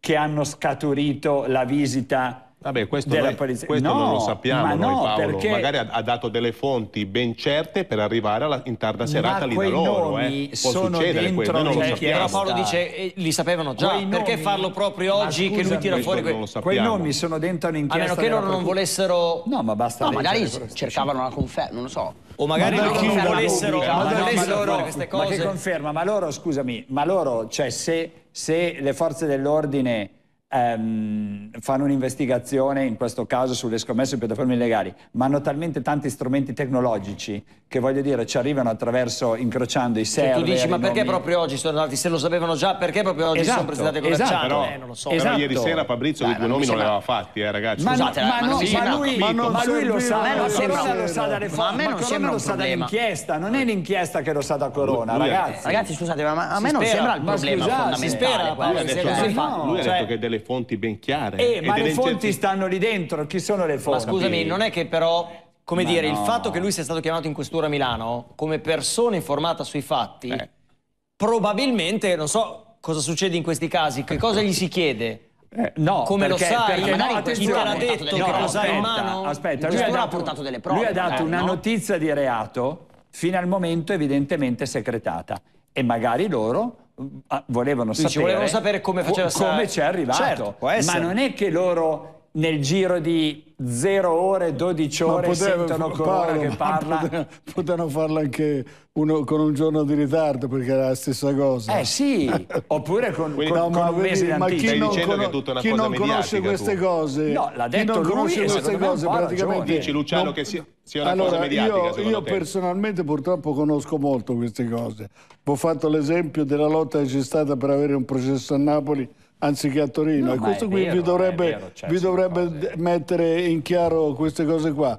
che hanno scaturito la visita Vabbè, questo, noi, questo no, non lo sappiamo ma no, noi, Paolo. Perché... Magari ha, ha, dato delle fonti ben certe per arrivare alla, in tarda serata ma lì da loro. Eh. Può succedere quello, non lo Però Paolo dice, eh, li sapevano già, quei perché nomi... farlo proprio oggi scusami, che lui tira fuori... Que... Quei nomi sono dentro un'inchiesta. A meno che loro non volessero... No, ma basta No, magari cercavano una conferma, non lo so. O magari ma non volessero... Ma che conferma, ma loro, scusami, ma loro, cioè se le forze dell'ordine ehm, fanno un'investigazione, in questo caso sulle scommesse su piattaforme illegali, ma hanno talmente tanti strumenti tecnologici che voglio dire ci arrivano attraverso, incrociando i server. Cioè, tu dici ma perché nomi... proprio oggi sono andati, se lo sapevano già, perché proprio oggi esatto, sono presentate con esatto, però, eh, non lo so. Esatto. Però ieri esatto. sera Fabrizio Dai, due nomi non li aveva fatti, eh, ragazzi. Ma, Scusate, ma, no, sì, ma, lui, ma, non, ma lui lo sa, ma lo sa dalle fonti, ma Corona lo sa dall'inchiesta, non è l'inchiesta che lo sa da Corona, ragazzi. Ragazzi, scusate, ma a me non sembra il problema fondamentale. Si spera, lui ha detto cioè, che delle fonti ben chiare. Eh, ma le fonti incerti... stanno lì dentro, chi sono le fonti? Ma scusami, non è che però... Come ma dire, no. il fatto che lui sia stato chiamato in questura a Milano come persona informata sui fatti, eh. probabilmente, non so cosa succede in questi casi, che cosa gli si chiede? Eh, no, come perché, lo sai, perché, no, chi te l'ha detto, no, lo sai in mano, aspetta, lui ha, dato, ha portato delle prove. Lui ha dato eh, una no? notizia di reato fino al momento evidentemente secretata e magari loro Ah, volevano sapere, volevano sapere come faceva come ci è arrivato certo, ma non è che loro nel giro di 0 ore, 12 ore poteva, sentono Corona che parla. Potevano, farlo anche uno, con un giorno di ritardo perché era la stessa cosa. Eh sì, oppure con, con, no, con un mese di anticipo. Stai dicendo che è tutta una chi cosa non conosce queste tu. cose, no, l'ha detto chi non lui, conosce queste cose praticamente... Dici Luciano non... che sia, sia una allora, cosa mediatica Io, io personalmente purtroppo conosco molto queste cose. Ho fatto l'esempio della lotta che c'è stata per avere un processo a Napoli anziché a Torino. No, e questo qui vero, vi dovrebbe, vero, certo, vi dovrebbe mettere in chiaro queste cose qua.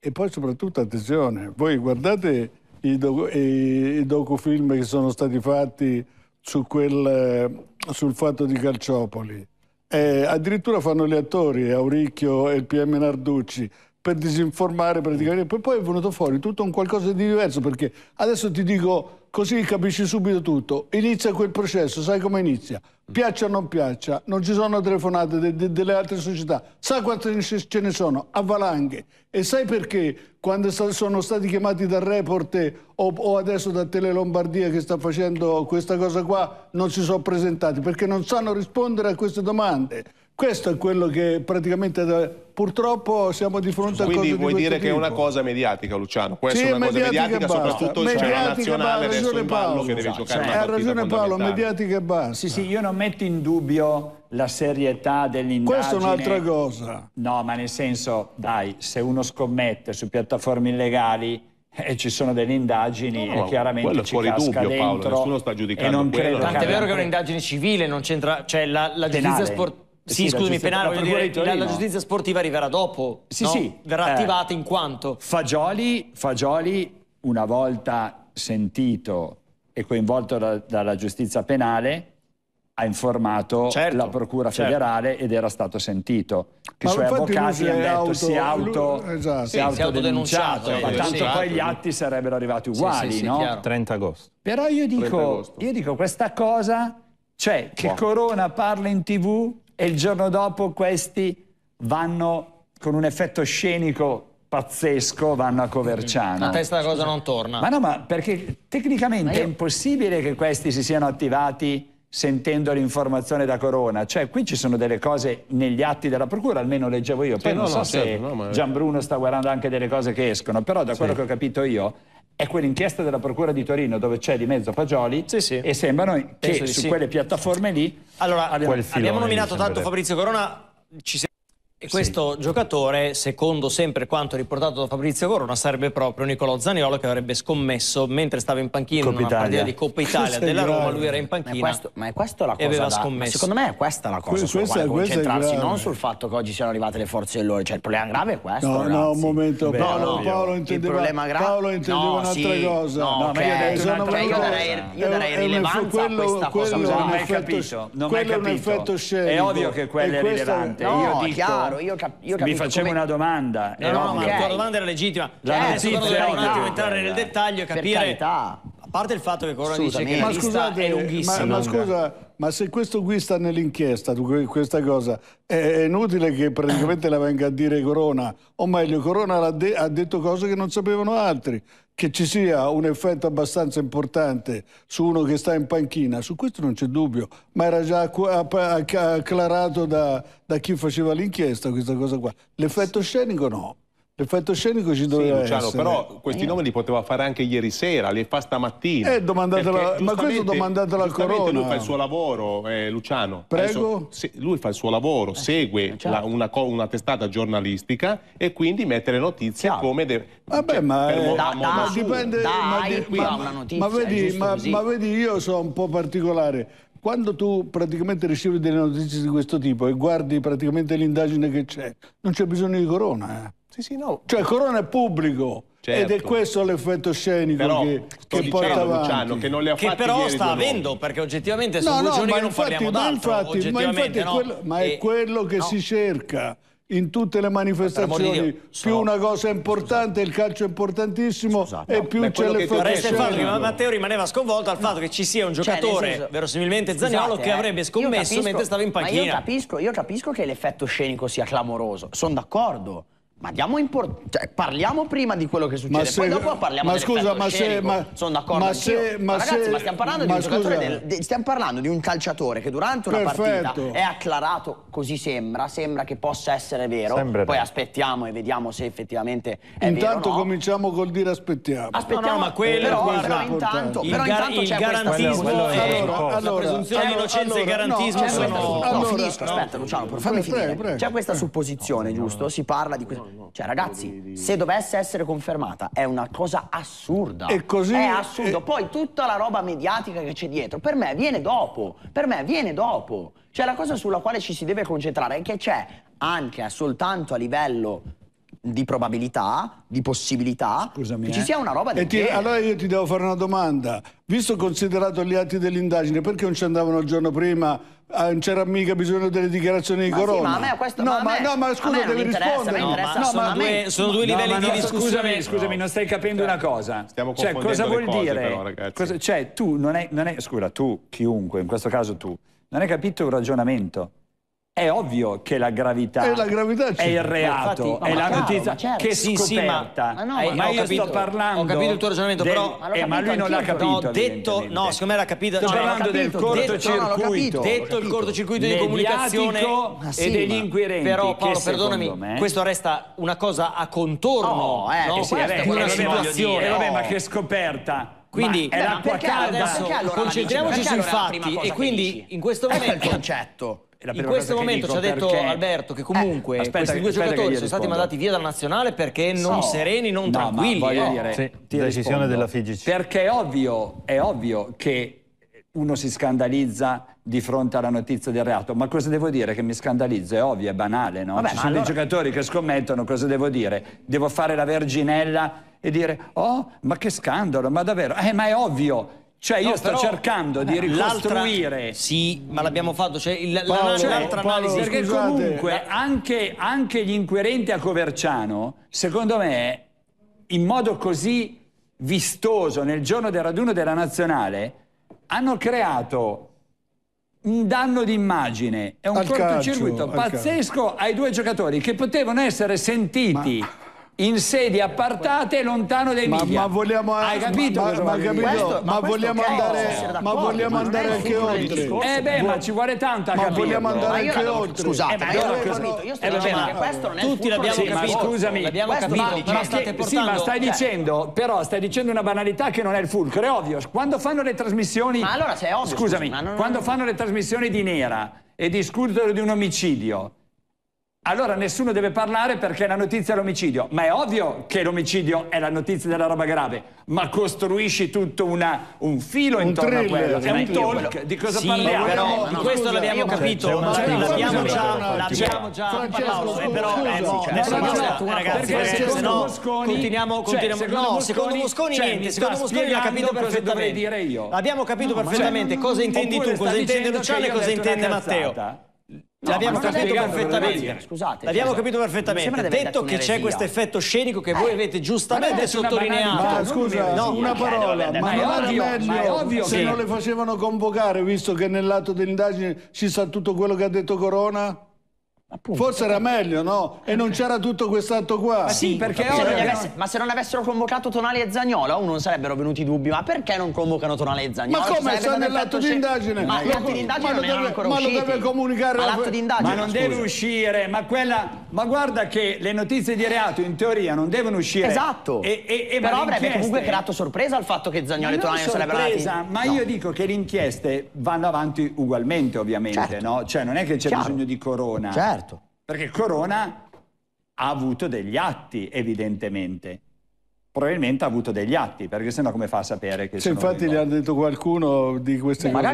E poi soprattutto, attenzione, voi guardate i, docu- i docufilm che sono stati fatti su quel, sul fatto di Calciopoli. Eh, addirittura fanno gli attori, Auricchio e il PM Narducci, per disinformare praticamente, poi è venuto fuori tutto un qualcosa di diverso perché adesso ti dico così capisci subito tutto, inizia quel processo, sai come inizia, piaccia o non piaccia, non ci sono telefonate de, de, delle altre società, sai quante ce ne sono, a valanghe e sai perché quando sono stati chiamati da Report o, o adesso da Tele Lombardia che sta facendo questa cosa qua non si sono presentati perché non sanno rispondere a queste domande. Questo è quello che praticamente purtroppo siamo di fronte a Quindi vuoi di dire tipo. che è una cosa mediatica, Luciano? Può sì, essere una cosa mediatica, basta. soprattutto c'è cioè la nazionale adesso in ballo che deve giocare cioè, una Ha ragione Paolo, mediatica e basta. Sì, sì, io non metto in dubbio la serietà dell'indagine. Questa è un'altra cosa. No, ma nel senso, dai, se uno scommette su piattaforme illegali e eh, ci sono delle indagini no, no, e chiaramente ci fuori casca dubbio, dentro Paolo, nessuno sta giudicando e tant'è vero che è un'indagine civile non c'entra cioè la, la giustizia sportiva eh sì, sì, scusami, penale, la, dire, la, la, giustizia sportiva arriverà dopo. Sì, no? sì. Verrà eh, attivata in quanto. Fagioli, Fagioli, una volta sentito e coinvolto da, dalla giustizia penale, ha informato certo, la Procura certo. federale ed era stato sentito. i suoi avvocati hanno detto auto, esatto. si è auto, esatto. sì, autodenunciato, eh, ma tanto sì, poi gli atti sarebbero arrivati uguali, sì, no? 30 agosto. Però io dico, agosto. Io dico questa cosa, cioè che wow. Corona parla in tv e il giorno dopo questi vanno con un effetto scenico pazzesco vanno a Coverciano. La testa la cosa non torna. Ma no, ma perché tecnicamente ma io... è impossibile che questi si siano attivati sentendo l'informazione da Corona. Cioè, qui ci sono delle cose negli atti della Procura, almeno leggevo io. Poi sì, non no, so no, se certo, no, ma... Gianbruno sta guardando anche delle cose che escono, però da quello sì. che ho capito io è quell'inchiesta della Procura di Torino dove c'è di mezzo Pagioli sì, sì. e sembrano che su sì. quelle piattaforme lì... Allora, abbiamo, nominato tanto Fabrizio Corona, ci siamo... E questo sì. giocatore, secondo sempre quanto riportato da Fabrizio Corona, sarebbe proprio Nicolò Zaniolo che avrebbe scommesso mentre stava in panchina Coppa una partita di Coppa Italia della Roma, lui era in panchina. Ma è, questo, ma è questa la cosa da, ma secondo me è questa la cosa questo, sulla questa, quale concentrarsi, non sul fatto che oggi siano arrivate le forze dell'ore, cioè il problema grave è questo, No, ragazzi. no, un momento, Beh, Paolo, no, Paolo intendeva, grave... Paolo intendeva no, un'altra sì, cosa. No, no okay, io, cioè, un'altra io darei, io eh, darei rilevanza eh, quello, a questa cosa, non hai capito. Quello è un È ovvio che quello è rilevante, io dico chiaro, io, cap- io capisco. Vi facevo come... una domanda. No, no, no, okay. la tua domanda era legittima. La cioè, eh, adesso notizia, no, no, entrare nel dettaglio e capire. A parte il fatto che Corona dice che ma scusate, è lunghissima. Ma, ma scusa, ma se questo qui sta nell'inchiesta, questa cosa, è inutile che praticamente la venga a dire Corona, o meglio, Corona de- ha detto cose che non sapevano altri che ci sia un effetto abbastanza importante su uno che sta in panchina, su questo non c'è dubbio, ma era già acclarato da, da chi faceva l'inchiesta questa cosa qua. L'effetto scenico no. L'effetto scenico ci doveva sì, Luciano, essere. però questi eh. nomi li poteva fare anche ieri sera, li fa stamattina. Eh, domandatela, ma questo domandatelo al Corona. lui fa il suo lavoro, eh, Luciano. Prego? Adesso, lui fa il suo lavoro, eh, segue eh, certo. la, una, una, testata giornalistica e quindi mette le notizie Chiaro. come deve... Vabbè, cioè, ma, ma dipende... ma, ma, ma, ma vedi, io sono un po' particolare quando tu praticamente ricevi delle notizie di questo tipo e guardi praticamente l'indagine che c'è, non c'è bisogno di corona. Eh. Sì, sì, no. Cioè, il corona è pubblico. Certo. Ed è certo. questo l'effetto scenico però, che, sto che porta avanti. Luciano, che non le ha che però sta avendo, perché oggettivamente sono no, due no, ma non infatti, parliamo ma infatti, ma, infatti no. quello, ma è e... quello che no. si cerca in tutte le manifestazioni più so. una cosa è importante Scusa. il calcio è importantissimo Scusate, esatto. e no, più beh, c'è l'effetto scenico ma Matteo rimaneva sconvolto al fatto che ci sia un cioè, giocatore cioè, senso, verosimilmente Zaniolo che eh. avrebbe scommesso mentre stava in panchina io io capisco che l'effetto scenico sia clamoroso sono d'accordo ma diamo import- cioè, parliamo prima di quello che succede, ma se, poi dopo parliamo ma scusa, ma se, ma, sono d'accordo ma se, ma, ma ragazzi, se, ma stiamo parlando, ma di un del, stiamo parlando di un calciatore che durante una Perfetto. partita è acclarato, così sembra, sembra che possa essere vero. Sembra poi aspettiamo e vediamo se effettivamente è Intanto no. cominciamo col dire aspettiamo. Aspettiamo, no, no, ma eh, quello però, guarda, però intanto, il, però intanto il c'è garantismo questa... è allora, allora, presunzione di innocenza e il garantismo sono No, finisco, aspetta Luciano, fammi finire. C'è questa eh. supposizione, giusto? Si parla di questo cioè, ragazzi, di, di... se dovesse essere confermata, è una cosa assurda. È così. È assurdo. E... Poi tutta la roba mediatica che c'è dietro, per me viene dopo. Per me viene dopo. Cioè, la cosa sulla quale ci si deve concentrare è che c'è anche eh, soltanto a livello di probabilità, di possibilità Scusami, che ci eh. sia una roba del ti, Allora io ti devo fare una domanda. Visto considerato gli atti dell'indagine, perché non ci andavano il giorno prima Ah, non c'era mica bisogno delle dichiarazioni di ma Corona. Sì, ma a me questo, no, ma, ma, me, no, ma scusa, devi rispondere. No, ma no, sono, due, sono due livelli no, di discussione. Scusami, scusami, non stai capendo cioè, una cosa. Stiamo cioè, cosa vuol dire? Però, cosa, cioè, tu non hai, non hai, scusa, tu, chiunque, in questo caso tu, non hai capito un ragionamento. È ovvio che la gravità è, eh, la gravità è il reato, Infatti, è la chiaro, notizia certo. che è sì, sì, ma, ma, no, eh, ma, ma io sto parlando. Ho capito il tuo ragionamento, del, però. Ma, eh, ma lui non l'ha capito. No, detto, no, secondo me l'ha capito. Sto cioè, parlando capito, del cortocircuito. Detto, detto il cortocircuito di comunicazione eh, sì, e degli inquirenti. Però, Paolo, perdonami, me... questo resta una cosa a contorno. di oh, una situazione. Vabbè, ma oh. che scoperta! Quindi è l'acqua calda. Concentriamoci sui fatti. E quindi in questo ecco momento. È il concetto in questo momento ci ha detto perché... Alberto che comunque eh, aspetta, questi due giocatori sono stati mandati via dalla nazionale perché non so. sereni, non no, tranquilli. Ma voglio no. dire, sì, decisione rispondo. della Figic. Perché è ovvio, è ovvio che uno si scandalizza di fronte alla notizia del reato. Ma cosa devo dire? Che mi scandalizzo, è ovvio, è banale, no? Vabbè, Ci sono allora... dei giocatori che scommettono, cosa devo dire? Devo fare la verginella e dire, oh, ma che scandalo, ma davvero? Eh, ma è ovvio, cioè io no, sto cercando di eh, ricostruire. Sì, ma l'abbiamo fatto, cioè il, Paolo, cioè, l'altra analisi. Perché scusate, comunque anche, anche, gli inquirenti a Coverciano, secondo me, in modo così vistoso nel giorno del raduno della nazionale, hanno creato un danno d'immagine e un cortocircuito pazzesco ai due giocatori che potevano essere sentiti. Ma in sedi appartate lontano dai ma, media. Ma vogliamo Hai capito? Ma, ma, capito? Questo, ma, ma vogliamo andare, ma vogliamo andare anche oltre. Eh beh, ma ci vuole tanto ma capirlo. vogliamo andare anche oltre. Scusate, eh, ma io l'ho capito. Io sto eh, dicendo questo non è Tutti l'abbiamo sì, capito. scusami, l'abbiamo capito, ma, ma state portando... Sì, ma stai cioè- dicendo, però stai dicendo una banalità che non è il fulcro, è ovvio. Quando fanno le trasmissioni Ma allora se è ovvio. Scusami, quando fanno le trasmissioni di Nera e discutono di un omicidio allora nessuno deve parlare perché la notizia è l'omicidio. Ma è ovvio che l'omicidio è la notizia della roba grave, ma costruisci tutto una, un filo un intorno thriller, a quello. È un talk. Di cosa sì, parliamo? Però, no, questo l'abbiamo capito. L'abbiamo già, l'abbiamo già. Francesco, eh, però, eh, no, cioè, adesso basta, ragazzi, perché eh, se no Mosconi, continuiamo, cioè, continuiamo. Cioè, secondo no, secondo Mosconi cioè, niente, secondo Mosconi l'ha capito perfettamente. Abbiamo capito perfettamente cioè, cosa intendi tu, cosa intende Luciano e cosa intende Matteo. No, L'abbiamo capito perfettamente. Scusate. L'abbiamo scusa. capito perfettamente. Detto che c'è questo effetto scenico che eh. voi avete giustamente sottolineato. Ma no, scusa, no. una parola. Ma, ma non ovvio, era meglio ovvio se che... non le facevano convocare, visto che nell'atto dell'indagine ci sta tutto quello che ha detto Corona? Appunto. Forse era meglio, no? E non eh. c'era tutto quest'atto qua. Ma sì, perché se eh, avesse, ma se non avessero convocato Tonali e Zagnolo, oh, uno non sarebbero venuti dubbi. Ma perché non convocano Tonali e Zagnolo? Ma come sta nell'atto di indagine? Ma l'atto di indagine non deve, ancora ma usciti. Ma lo deve comunicare. Ma l'atto di indagine. Ma non scusa. deve uscire, ma quella. Ma guarda che le notizie di reato in teoria non devono uscire. Esatto. E, e, e Però avrebbe comunque creato sorpresa il fatto che Zagnola e Tonali non sarebbero andati. Ma io dico che le inchieste vanno avanti ugualmente, ovviamente, certo. no? Cioè non è che c'è bisogno di corona. Certo sbagliato, certo. perché Corona ha avuto degli atti, evidentemente. Probabilmente ha avuto degli atti, perché sennò come fa a sapere che... Se infatti gli ha detto qualcuno di queste Beh, cose...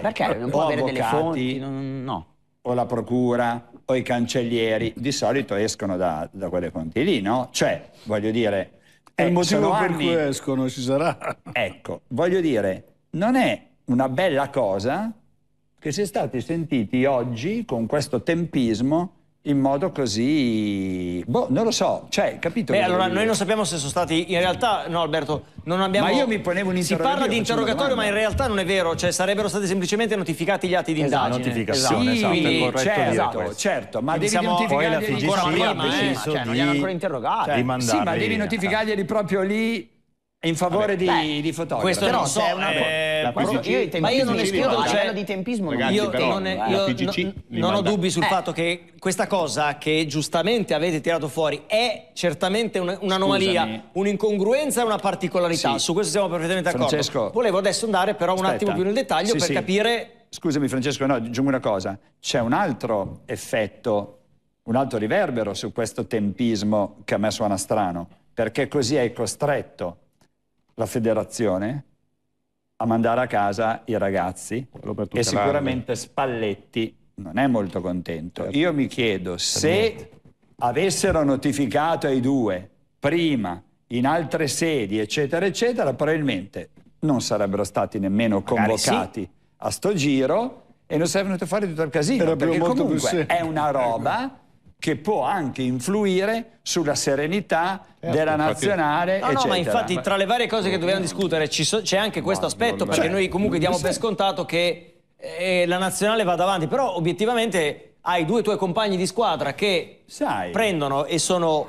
Magari, qua, perché non può avere avvocati, delle fonti, no. O la procura, o i cancellieri, di solito escono da, da quelle fonti lì, no? Cioè, voglio dire... È il motivo per anni... cui escono, ci sarà. Ecco, voglio dire, non è una bella cosa che si è stati sentiti oggi con questo tempismo in modo così... Boh, non lo so, cioè, capito? Beh, allora, noi non sappiamo se sono stati... In realtà, no Alberto, non abbiamo... Ma io mi ponevo un interrogatorio. Si parla di interrogatorio, ma in realtà non è vero, cioè sarebbero stati semplicemente notificati gli atti di esatto, notificazione, esatto, esatto sì, certo, esatto, certo, certo, certo, ma Quindi devi notificarli ancora prima, eh, cioè, non li hanno ancora interrogati. sì, ma devi notificarglieli proprio lì in favore Vabbè, di, di fotografi. Questo però non so, è una eh, cosa. io ma io non escludo cioè, eh. livello di tempismo. Ragazzi, io, però, non, è, eh, io PGC, non, non ho dubbi sul eh. fatto che questa cosa che giustamente avete tirato fuori è certamente un'anomalia, un'incongruenza e una particolarità. Sì. Su questo siamo perfettamente d'accordo. Volevo adesso andare però un aspetta. attimo più nel dettaglio sì, per sì. capire. Scusami, Francesco, no, aggiungo una cosa. C'è un altro effetto, un altro riverbero su questo tempismo che a me suona strano, perché così è costretto la federazione a mandare a casa i ragazzi e Carabbe. sicuramente Spalletti non è molto contento. Certo. Io mi chiedo se avessero notificato ai due prima in altre sedi, eccetera, eccetera, probabilmente non sarebbero stati nemmeno convocati sì. a sto giro e non sarebbero venuti a fare tutto il casino, Era perché comunque è una roba ecco che può anche influire sulla serenità eh, della infatti, nazionale. No, eccetera. no, ma infatti tra le varie cose che dobbiamo discutere c'è anche questo aspetto, perché cioè, noi comunque diamo per scontato che eh, la nazionale vada avanti, però obiettivamente hai due tuoi compagni di squadra che Sai. prendono e sono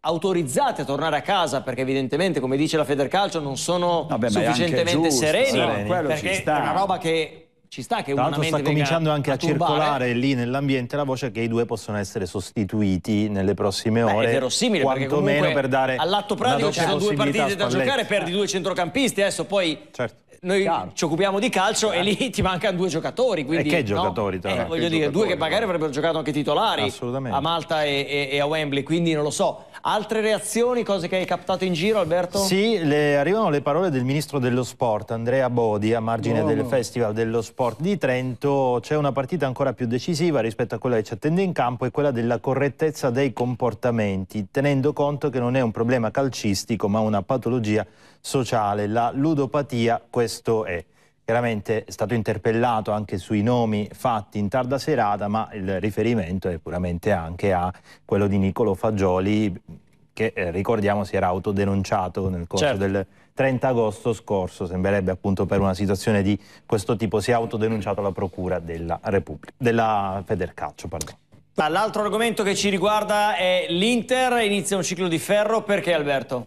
autorizzati a tornare a casa perché evidentemente come dice la Federcalcio non sono Vabbè, sufficientemente giusto, sereni, sereni. No, perché è una roba che ci sta che Tra l'altro sta cominciando anche a, a circolare lì nell'ambiente la voce che i due possono essere sostituiti nelle prossime ore. è verosimile perché comunque per dare all'atto pratico ci sono due partite da giocare, perdi due centrocampisti, adesso poi certo noi Chiaro. ci occupiamo di calcio Chiaro. e lì ti mancano due giocatori. Quindi, e che giocatori? No, eh, voglio che dire, due che magari avrebbero giocato anche titolari a Malta e, e, e a Wembley, quindi non lo so. Altre reazioni, cose che hai captato in giro, Alberto? Sì, le, arrivano le parole del ministro dello sport, Andrea Bodi, a margine no, oh. del Festival dello Sport di Trento. C'è una partita ancora più decisiva rispetto a quella che ci attende in campo è quella della correttezza dei comportamenti, tenendo conto che non è un problema calcistico, ma una patologia sociale, la ludopatia, questo è. Chiaramente è stato interpellato anche sui nomi fatti in tarda serata, ma il riferimento è puramente anche a quello di Niccolo Fagioli, che eh, ricordiamo si era autodenunciato nel corso certo. del 30 agosto scorso, sembrerebbe appunto per una situazione di questo tipo, si è autodenunciato alla Procura della, Repubblica, della Federcalcio. Pardon. L'altro argomento che ci riguarda è l'Inter, inizia un ciclo di ferro, perché Alberto?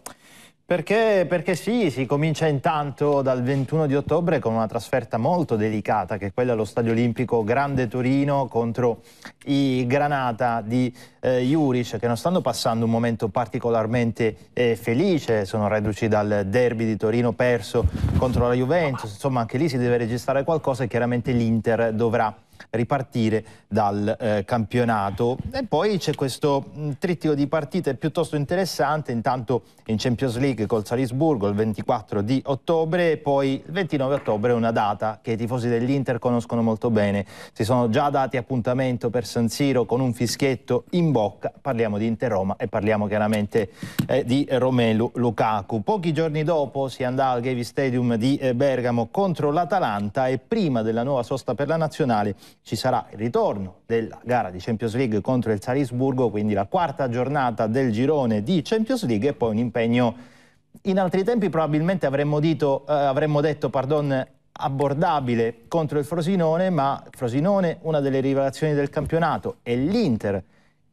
Perché, perché, sì, si comincia intanto dal 21 di ottobre con una trasferta molto delicata che è quella allo Stadio Olimpico Grande Torino contro i Granata di eh, Juric che non stanno passando un momento particolarmente eh, felice, sono reduci dal derby di Torino perso contro la Juventus, insomma anche lì si deve registrare qualcosa e chiaramente l'Inter dovrà ripartire dal eh, campionato. E poi c'è questo mm, trittico di partite piuttosto interessante, intanto in Champions League col Salisburgo il 24 di ottobre e poi il 29 ottobre è una data che i tifosi dell'Inter conoscono molto bene. Si sono già dati appuntamento per San Siro con un fischietto in bocca, parliamo di Inter-Roma e parliamo chiaramente eh, di Romelu Lukaku. Pochi giorni dopo si andrà al Gavi Stadium di eh, Bergamo contro l'Atalanta e prima della nuova sosta per la nazionale ci sarà il ritorno della gara di Champions League contro il Salisburgo, quindi la quarta giornata del girone di Champions League e poi un impegno in altri tempi probabilmente avremmo, dito, eh, avremmo detto pardon, abbordabile contro il Frosinone, ma Frosinone una delle rivelazioni del campionato e l'Inter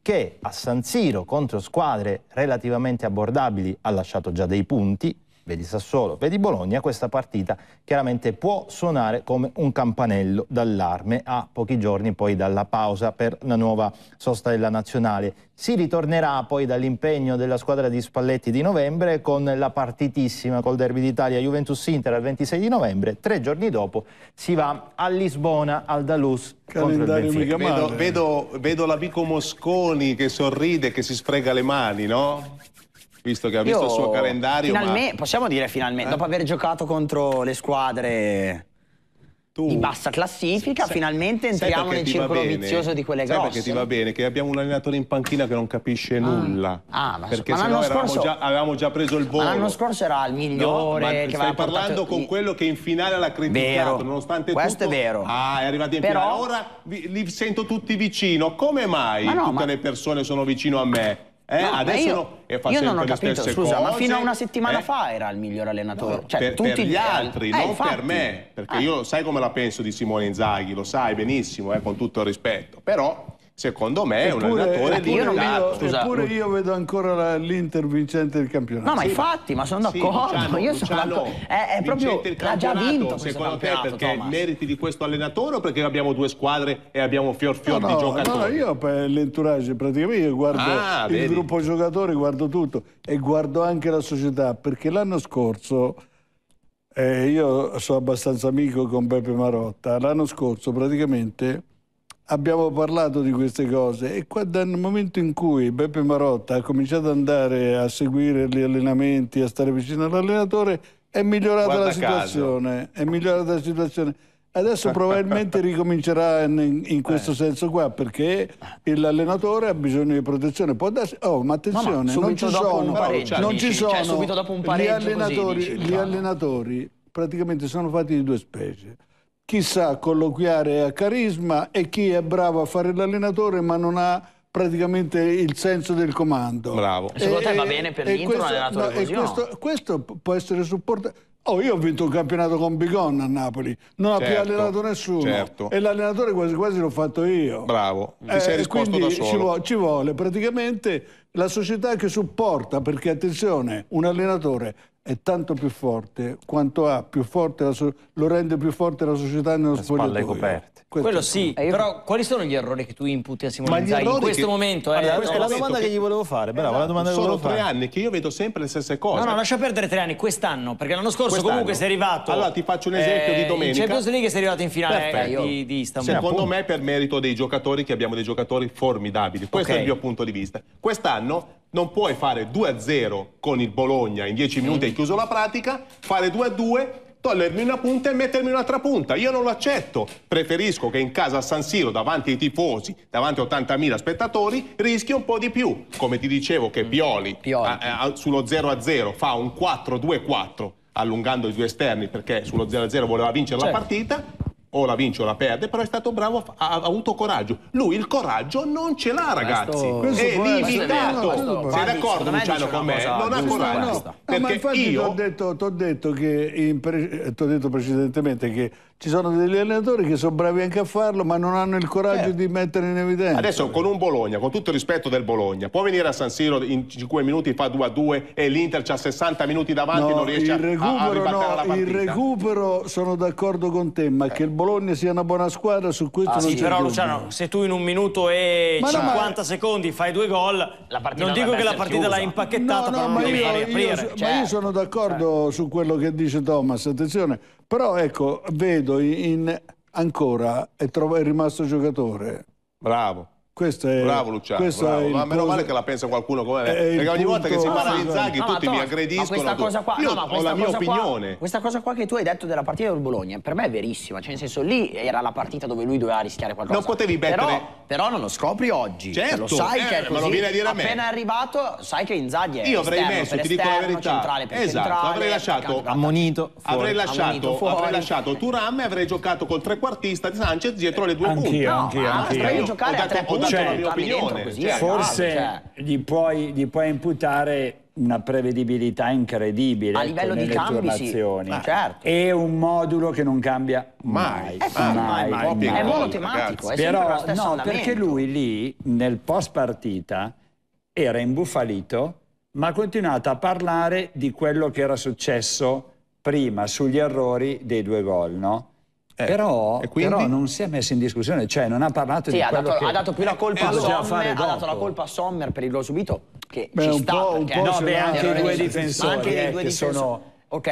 che a San Siro contro squadre relativamente abbordabili ha lasciato già dei punti, vedi Sassuolo, vedi Bologna, questa partita chiaramente può suonare come un campanello d'allarme a pochi giorni poi dalla pausa per la nuova sosta della nazionale. Si ritornerà poi dall'impegno della squadra di Spalletti di novembre con la partitissima col Derby d'Italia Juventus-Inter il 26 di novembre, tre giorni dopo si va a Lisbona al Dalus calendario mica Vedo, vedo, vedo l'amico Mosconi che sorride, che si sfrega le mani, no? visto che ha visto Io, il suo calendario. Finalmente, ma... Possiamo dire finalmente, eh? dopo aver giocato contro le squadre tu... di bassa classifica, sai, finalmente entriamo nel circolo vizioso di quelle sai grosse. Perché ti va bene che abbiamo un allenatore in panchina che non capisce ah. nulla. Ah, ma perché ma l'anno scorso già, avevamo già preso il volo. L'anno scorso era il migliore. No, che stai parlando portato... con quello che in finale l'ha criticato, vero. nonostante Questo tutto. Questo è vero. Ah, è arrivato in Però... finale. Ora vi, li sento tutti vicino. Come mai no, tutte ma... le persone sono vicino a me? Eh, no, adesso io, no, fa io non ho capito, scusa, cose, ma fino a una settimana eh? fa era il miglior allenatore. No, cioè, per, tutti per gli altri, eh, non infatti. per me, perché io eh. sai come la penso di Simone Inzaghi, lo sai benissimo, eh, con tutto il rispetto, però secondo me è un allenatore limitato. Ecco, io, eppure io vedo ancora l'Inter vincente del campionato. No, ma sì, infatti, ma sono d'accordo. Sì, Luciano, io sono Luciano, è, è proprio l'ha già vinto secondo te perché Thomas. meriti di questo allenatore o perché abbiamo due squadre e abbiamo fior fior no, di no, giocatori? No, io per l'entourage praticamente guardo ah, il vedi. gruppo giocatori, guardo tutto e guardo anche la società perché l'anno scorso eh, io sono abbastanza amico con Beppe Marotta. L'anno scorso praticamente abbiamo parlato di queste cose e qua dal momento in cui Beppe Marotta ha cominciato ad andare a seguire gli allenamenti, a stare vicino all'allenatore, è migliorata Guarda la situazione. È migliorata la situazione. Adesso probabilmente ricomincerà in, in questo eh. senso qua perché l'allenatore ha bisogno di protezione. Può darsi... Oh, ma attenzione, ma non ci sono, pareggio, non amici, ci cioè, sono cioè, subito dopo un pareggio gli allenatori, così, dici, gli allenatori praticamente sono fatti di due specie chi sa colloquiare a carisma e chi è bravo a fare l'allenatore ma non ha praticamente il senso del comando. Bravo. E, Secondo te va bene per l'Inter un allenatore no, così questo, no? questo può essere supportato. Oh, io ho vinto un campionato con Bigon a Napoli, non certo, ha più certo, allenato nessuno. Certo. E l'allenatore quasi quasi l'ho fatto io. Bravo, ti eh, sei risposto da solo. Ci vuole, ci vuole praticamente la società che supporta, perché attenzione, un allenatore è tanto più forte quanto ha più forte so lo rende più forte la società nello spogliatoio. coperte. Quello sì, eh, io... però quali sono gli errori che tu imputi a Simone Zai in questo che... momento? Eh, allora, questa è la domanda che... che... gli volevo fare, bravo, la esatto. domanda sono che volevo tre fare. anni che io vedo sempre le stesse cose. No, no, lascia perdere tre anni, quest'anno, perché l'anno scorso quest comunque sei arrivato Allora ti faccio un esempio eh, di domenica. In Champions che sei arrivato in finale eh, di, di, Istanbul. Secondo me per merito dei giocatori che abbiamo dei giocatori formidabili. Questo okay. è il mio punto di vista. Quest'anno non puoi fare 2-0 con il Bologna in 10 minuti mm. e chiuso la pratica, fare 2 a 2, togliermi una punta e mettermi un'altra punta. Io non lo accetto. Preferisco che in casa a San Siro, davanti ai tifosi, davanti a 80.000 spettatori, rischi un po' di più. Come ti dicevo che mm. Pioli, Pioli. A, a, sullo 0-0 fa un 4-2-4 allungando i due esterni perché sullo 0-0 voleva vincere certo. la partita o la vince o la perde, però è stato bravo, ha, ha avuto coraggio. Lui il coraggio non ce l'ha, ragazzi. Questo, è limitato. Sei d'accordo, Luciano, con diciamo me? Non ha coraggio. No, ma infatti io... ti ho detto, detto, pre... detto precedentemente che ci sono degli allenatori che sono bravi anche a farlo, ma non hanno il coraggio eh. di mettere in evidenza. Adesso con un Bologna, con tutto il rispetto del Bologna, può venire a San Siro in 5 minuti, fa 2 a 2 e l'Inter ha 60 minuti davanti no, e non riesce il recupero, a, a no, la partita. Il recupero sono d'accordo con te, ma eh. che il Bologna sia una buona squadra su questo ah, non sì, però dubbio. Luciano, se tu in un minuto e ma 50 no, ma... secondi fai due gol, non dico che la partita l'hai impacchettata, no, no, ma non io, devi riaprire. Io, cioè, certo. io sono d'accordo certo. su quello che dice Thomas, attenzione, però ecco, vedo in, in ancora è, tro- è rimasto giocatore. Bravo. Questo è, bravo Luciano, questo bravo. ma meno male che la pensa qualcuno come me, perché ogni volta che si parla di Zaghi no, tutti mi aggrediscono. Ma questa qua, no, ma questa ho la mia opinione. Qua, questa cosa qua che tu hai detto della partita del Bologna, per me è verissima, cioè nel senso lì era la partita dove lui doveva rischiare qualcosa. Non potevi mettere... Però, però non lo scopri oggi, certo, lo sai eh, che è così, ma lo viene a dire a me. appena arrivato sai che Inzaghi è Io avrei esterno, messo, ti dico la verità, centrale per esatto, centrale, avrei lasciato ammonito, avrei lasciato, avrei lasciato Turam e avrei giocato col trequartista di Sanchez dietro le due punte. Anch'io, anch'io, ah, anch'io. giocare a tre punte cioè, opinione. Così, cioè, forse cioè. gli, puoi, gli puoi imputare una prevedibilità incredibile a livello di cambi sì. Ma certo. è un modulo che non cambia mai, mai, eh mai, mai, mai è monotematico è però no andamento. perché lui lì nel post partita era imbufalito ma ha continuato a parlare di quello che era successo prima sugli errori dei due gol no? Eh, però, però, non si è messo in discussione, cioè non ha parlato sì, di ha quello dato, che... ha dato più la colpa eh, a Sommer, ha dato la colpa a Sommer per il gol subito, che beh, ci un sta, po', un po no, beh, anche i due difensori, anche eh, due che difensori. sono... Ok,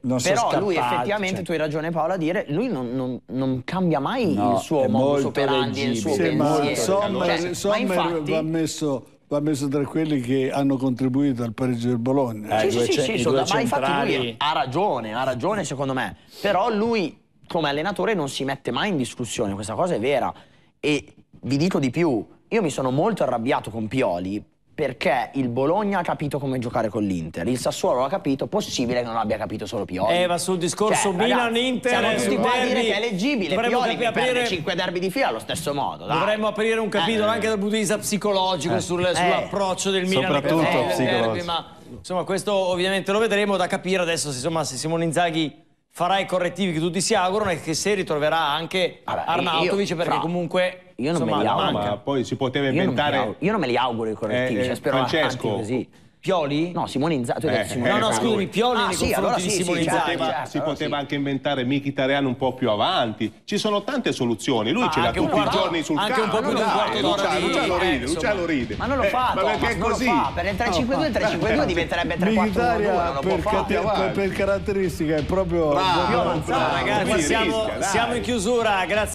però scappati, lui effettivamente, cioè... tu hai ragione Paolo a dire, lui non, non, non cambia mai no, il suo modus operandi, il suo sì, pensiero. Cioè, ma Sommer, cioè, Sommer ma infatti... va messo va messo tra quelli che hanno contribuito al pareggio del Bologna. Eh, sì, sì, sì, sì, ma infatti lui ha ragione, ha ragione secondo me, però lui come allenatore non si mette mai in discussione, questa cosa è vera. E vi dico di più, io mi sono molto arrabbiato con Pioli perché il Bologna ha capito come giocare con l'Inter, il Sassuolo ha capito, possibile che non abbia capito solo Pioli. Eh, ma sul discorso cioè, Milan-Inter... Siamo eh, tutti qua a dire che è leggibile, Pioli che aprire... perde 5 derby di fila allo stesso modo. Dai. Dovremmo aprire un eh, capitolo eh, anche dal punto di vista psicologico eh, sul, eh. sull'approccio del Milan. Soprattutto psicologico. Derby, ma, insomma, questo ovviamente lo vedremo da capire adesso insomma, se Simone Inzaghi farà i correttivi che tutti si augurano e che se ritroverà anche Vabbè, Arnautovic io, perché fra, comunque io non insomma, me li auguro ma poi si poteva inventare io non, io non me li auguro i correttivi eh, cioè, eh, spero Francesco così Pioli? No, Simone Inzaghi. Eh, Simone... eh, no, no, eh, scusami, Pioli ah, nei sì, allora sì, Simone sì, Inzaghi. Poteva, certo, si poteva sì. anche inventare Mkhitaryan un po' più avanti. Ci sono tante soluzioni. Lui ce l'ha tutti i giorni sul campo. Anche un po' più di un quarto d'ora Luciano ride, Luciano ride. Ma non lo eh, fa, Ma perché è così? Per il 3-5-2, il 3-5-2 diventerebbe 3-4-1-2. Per caratteristica è proprio... Bravo, bravo. Siamo in chiusura, grazie.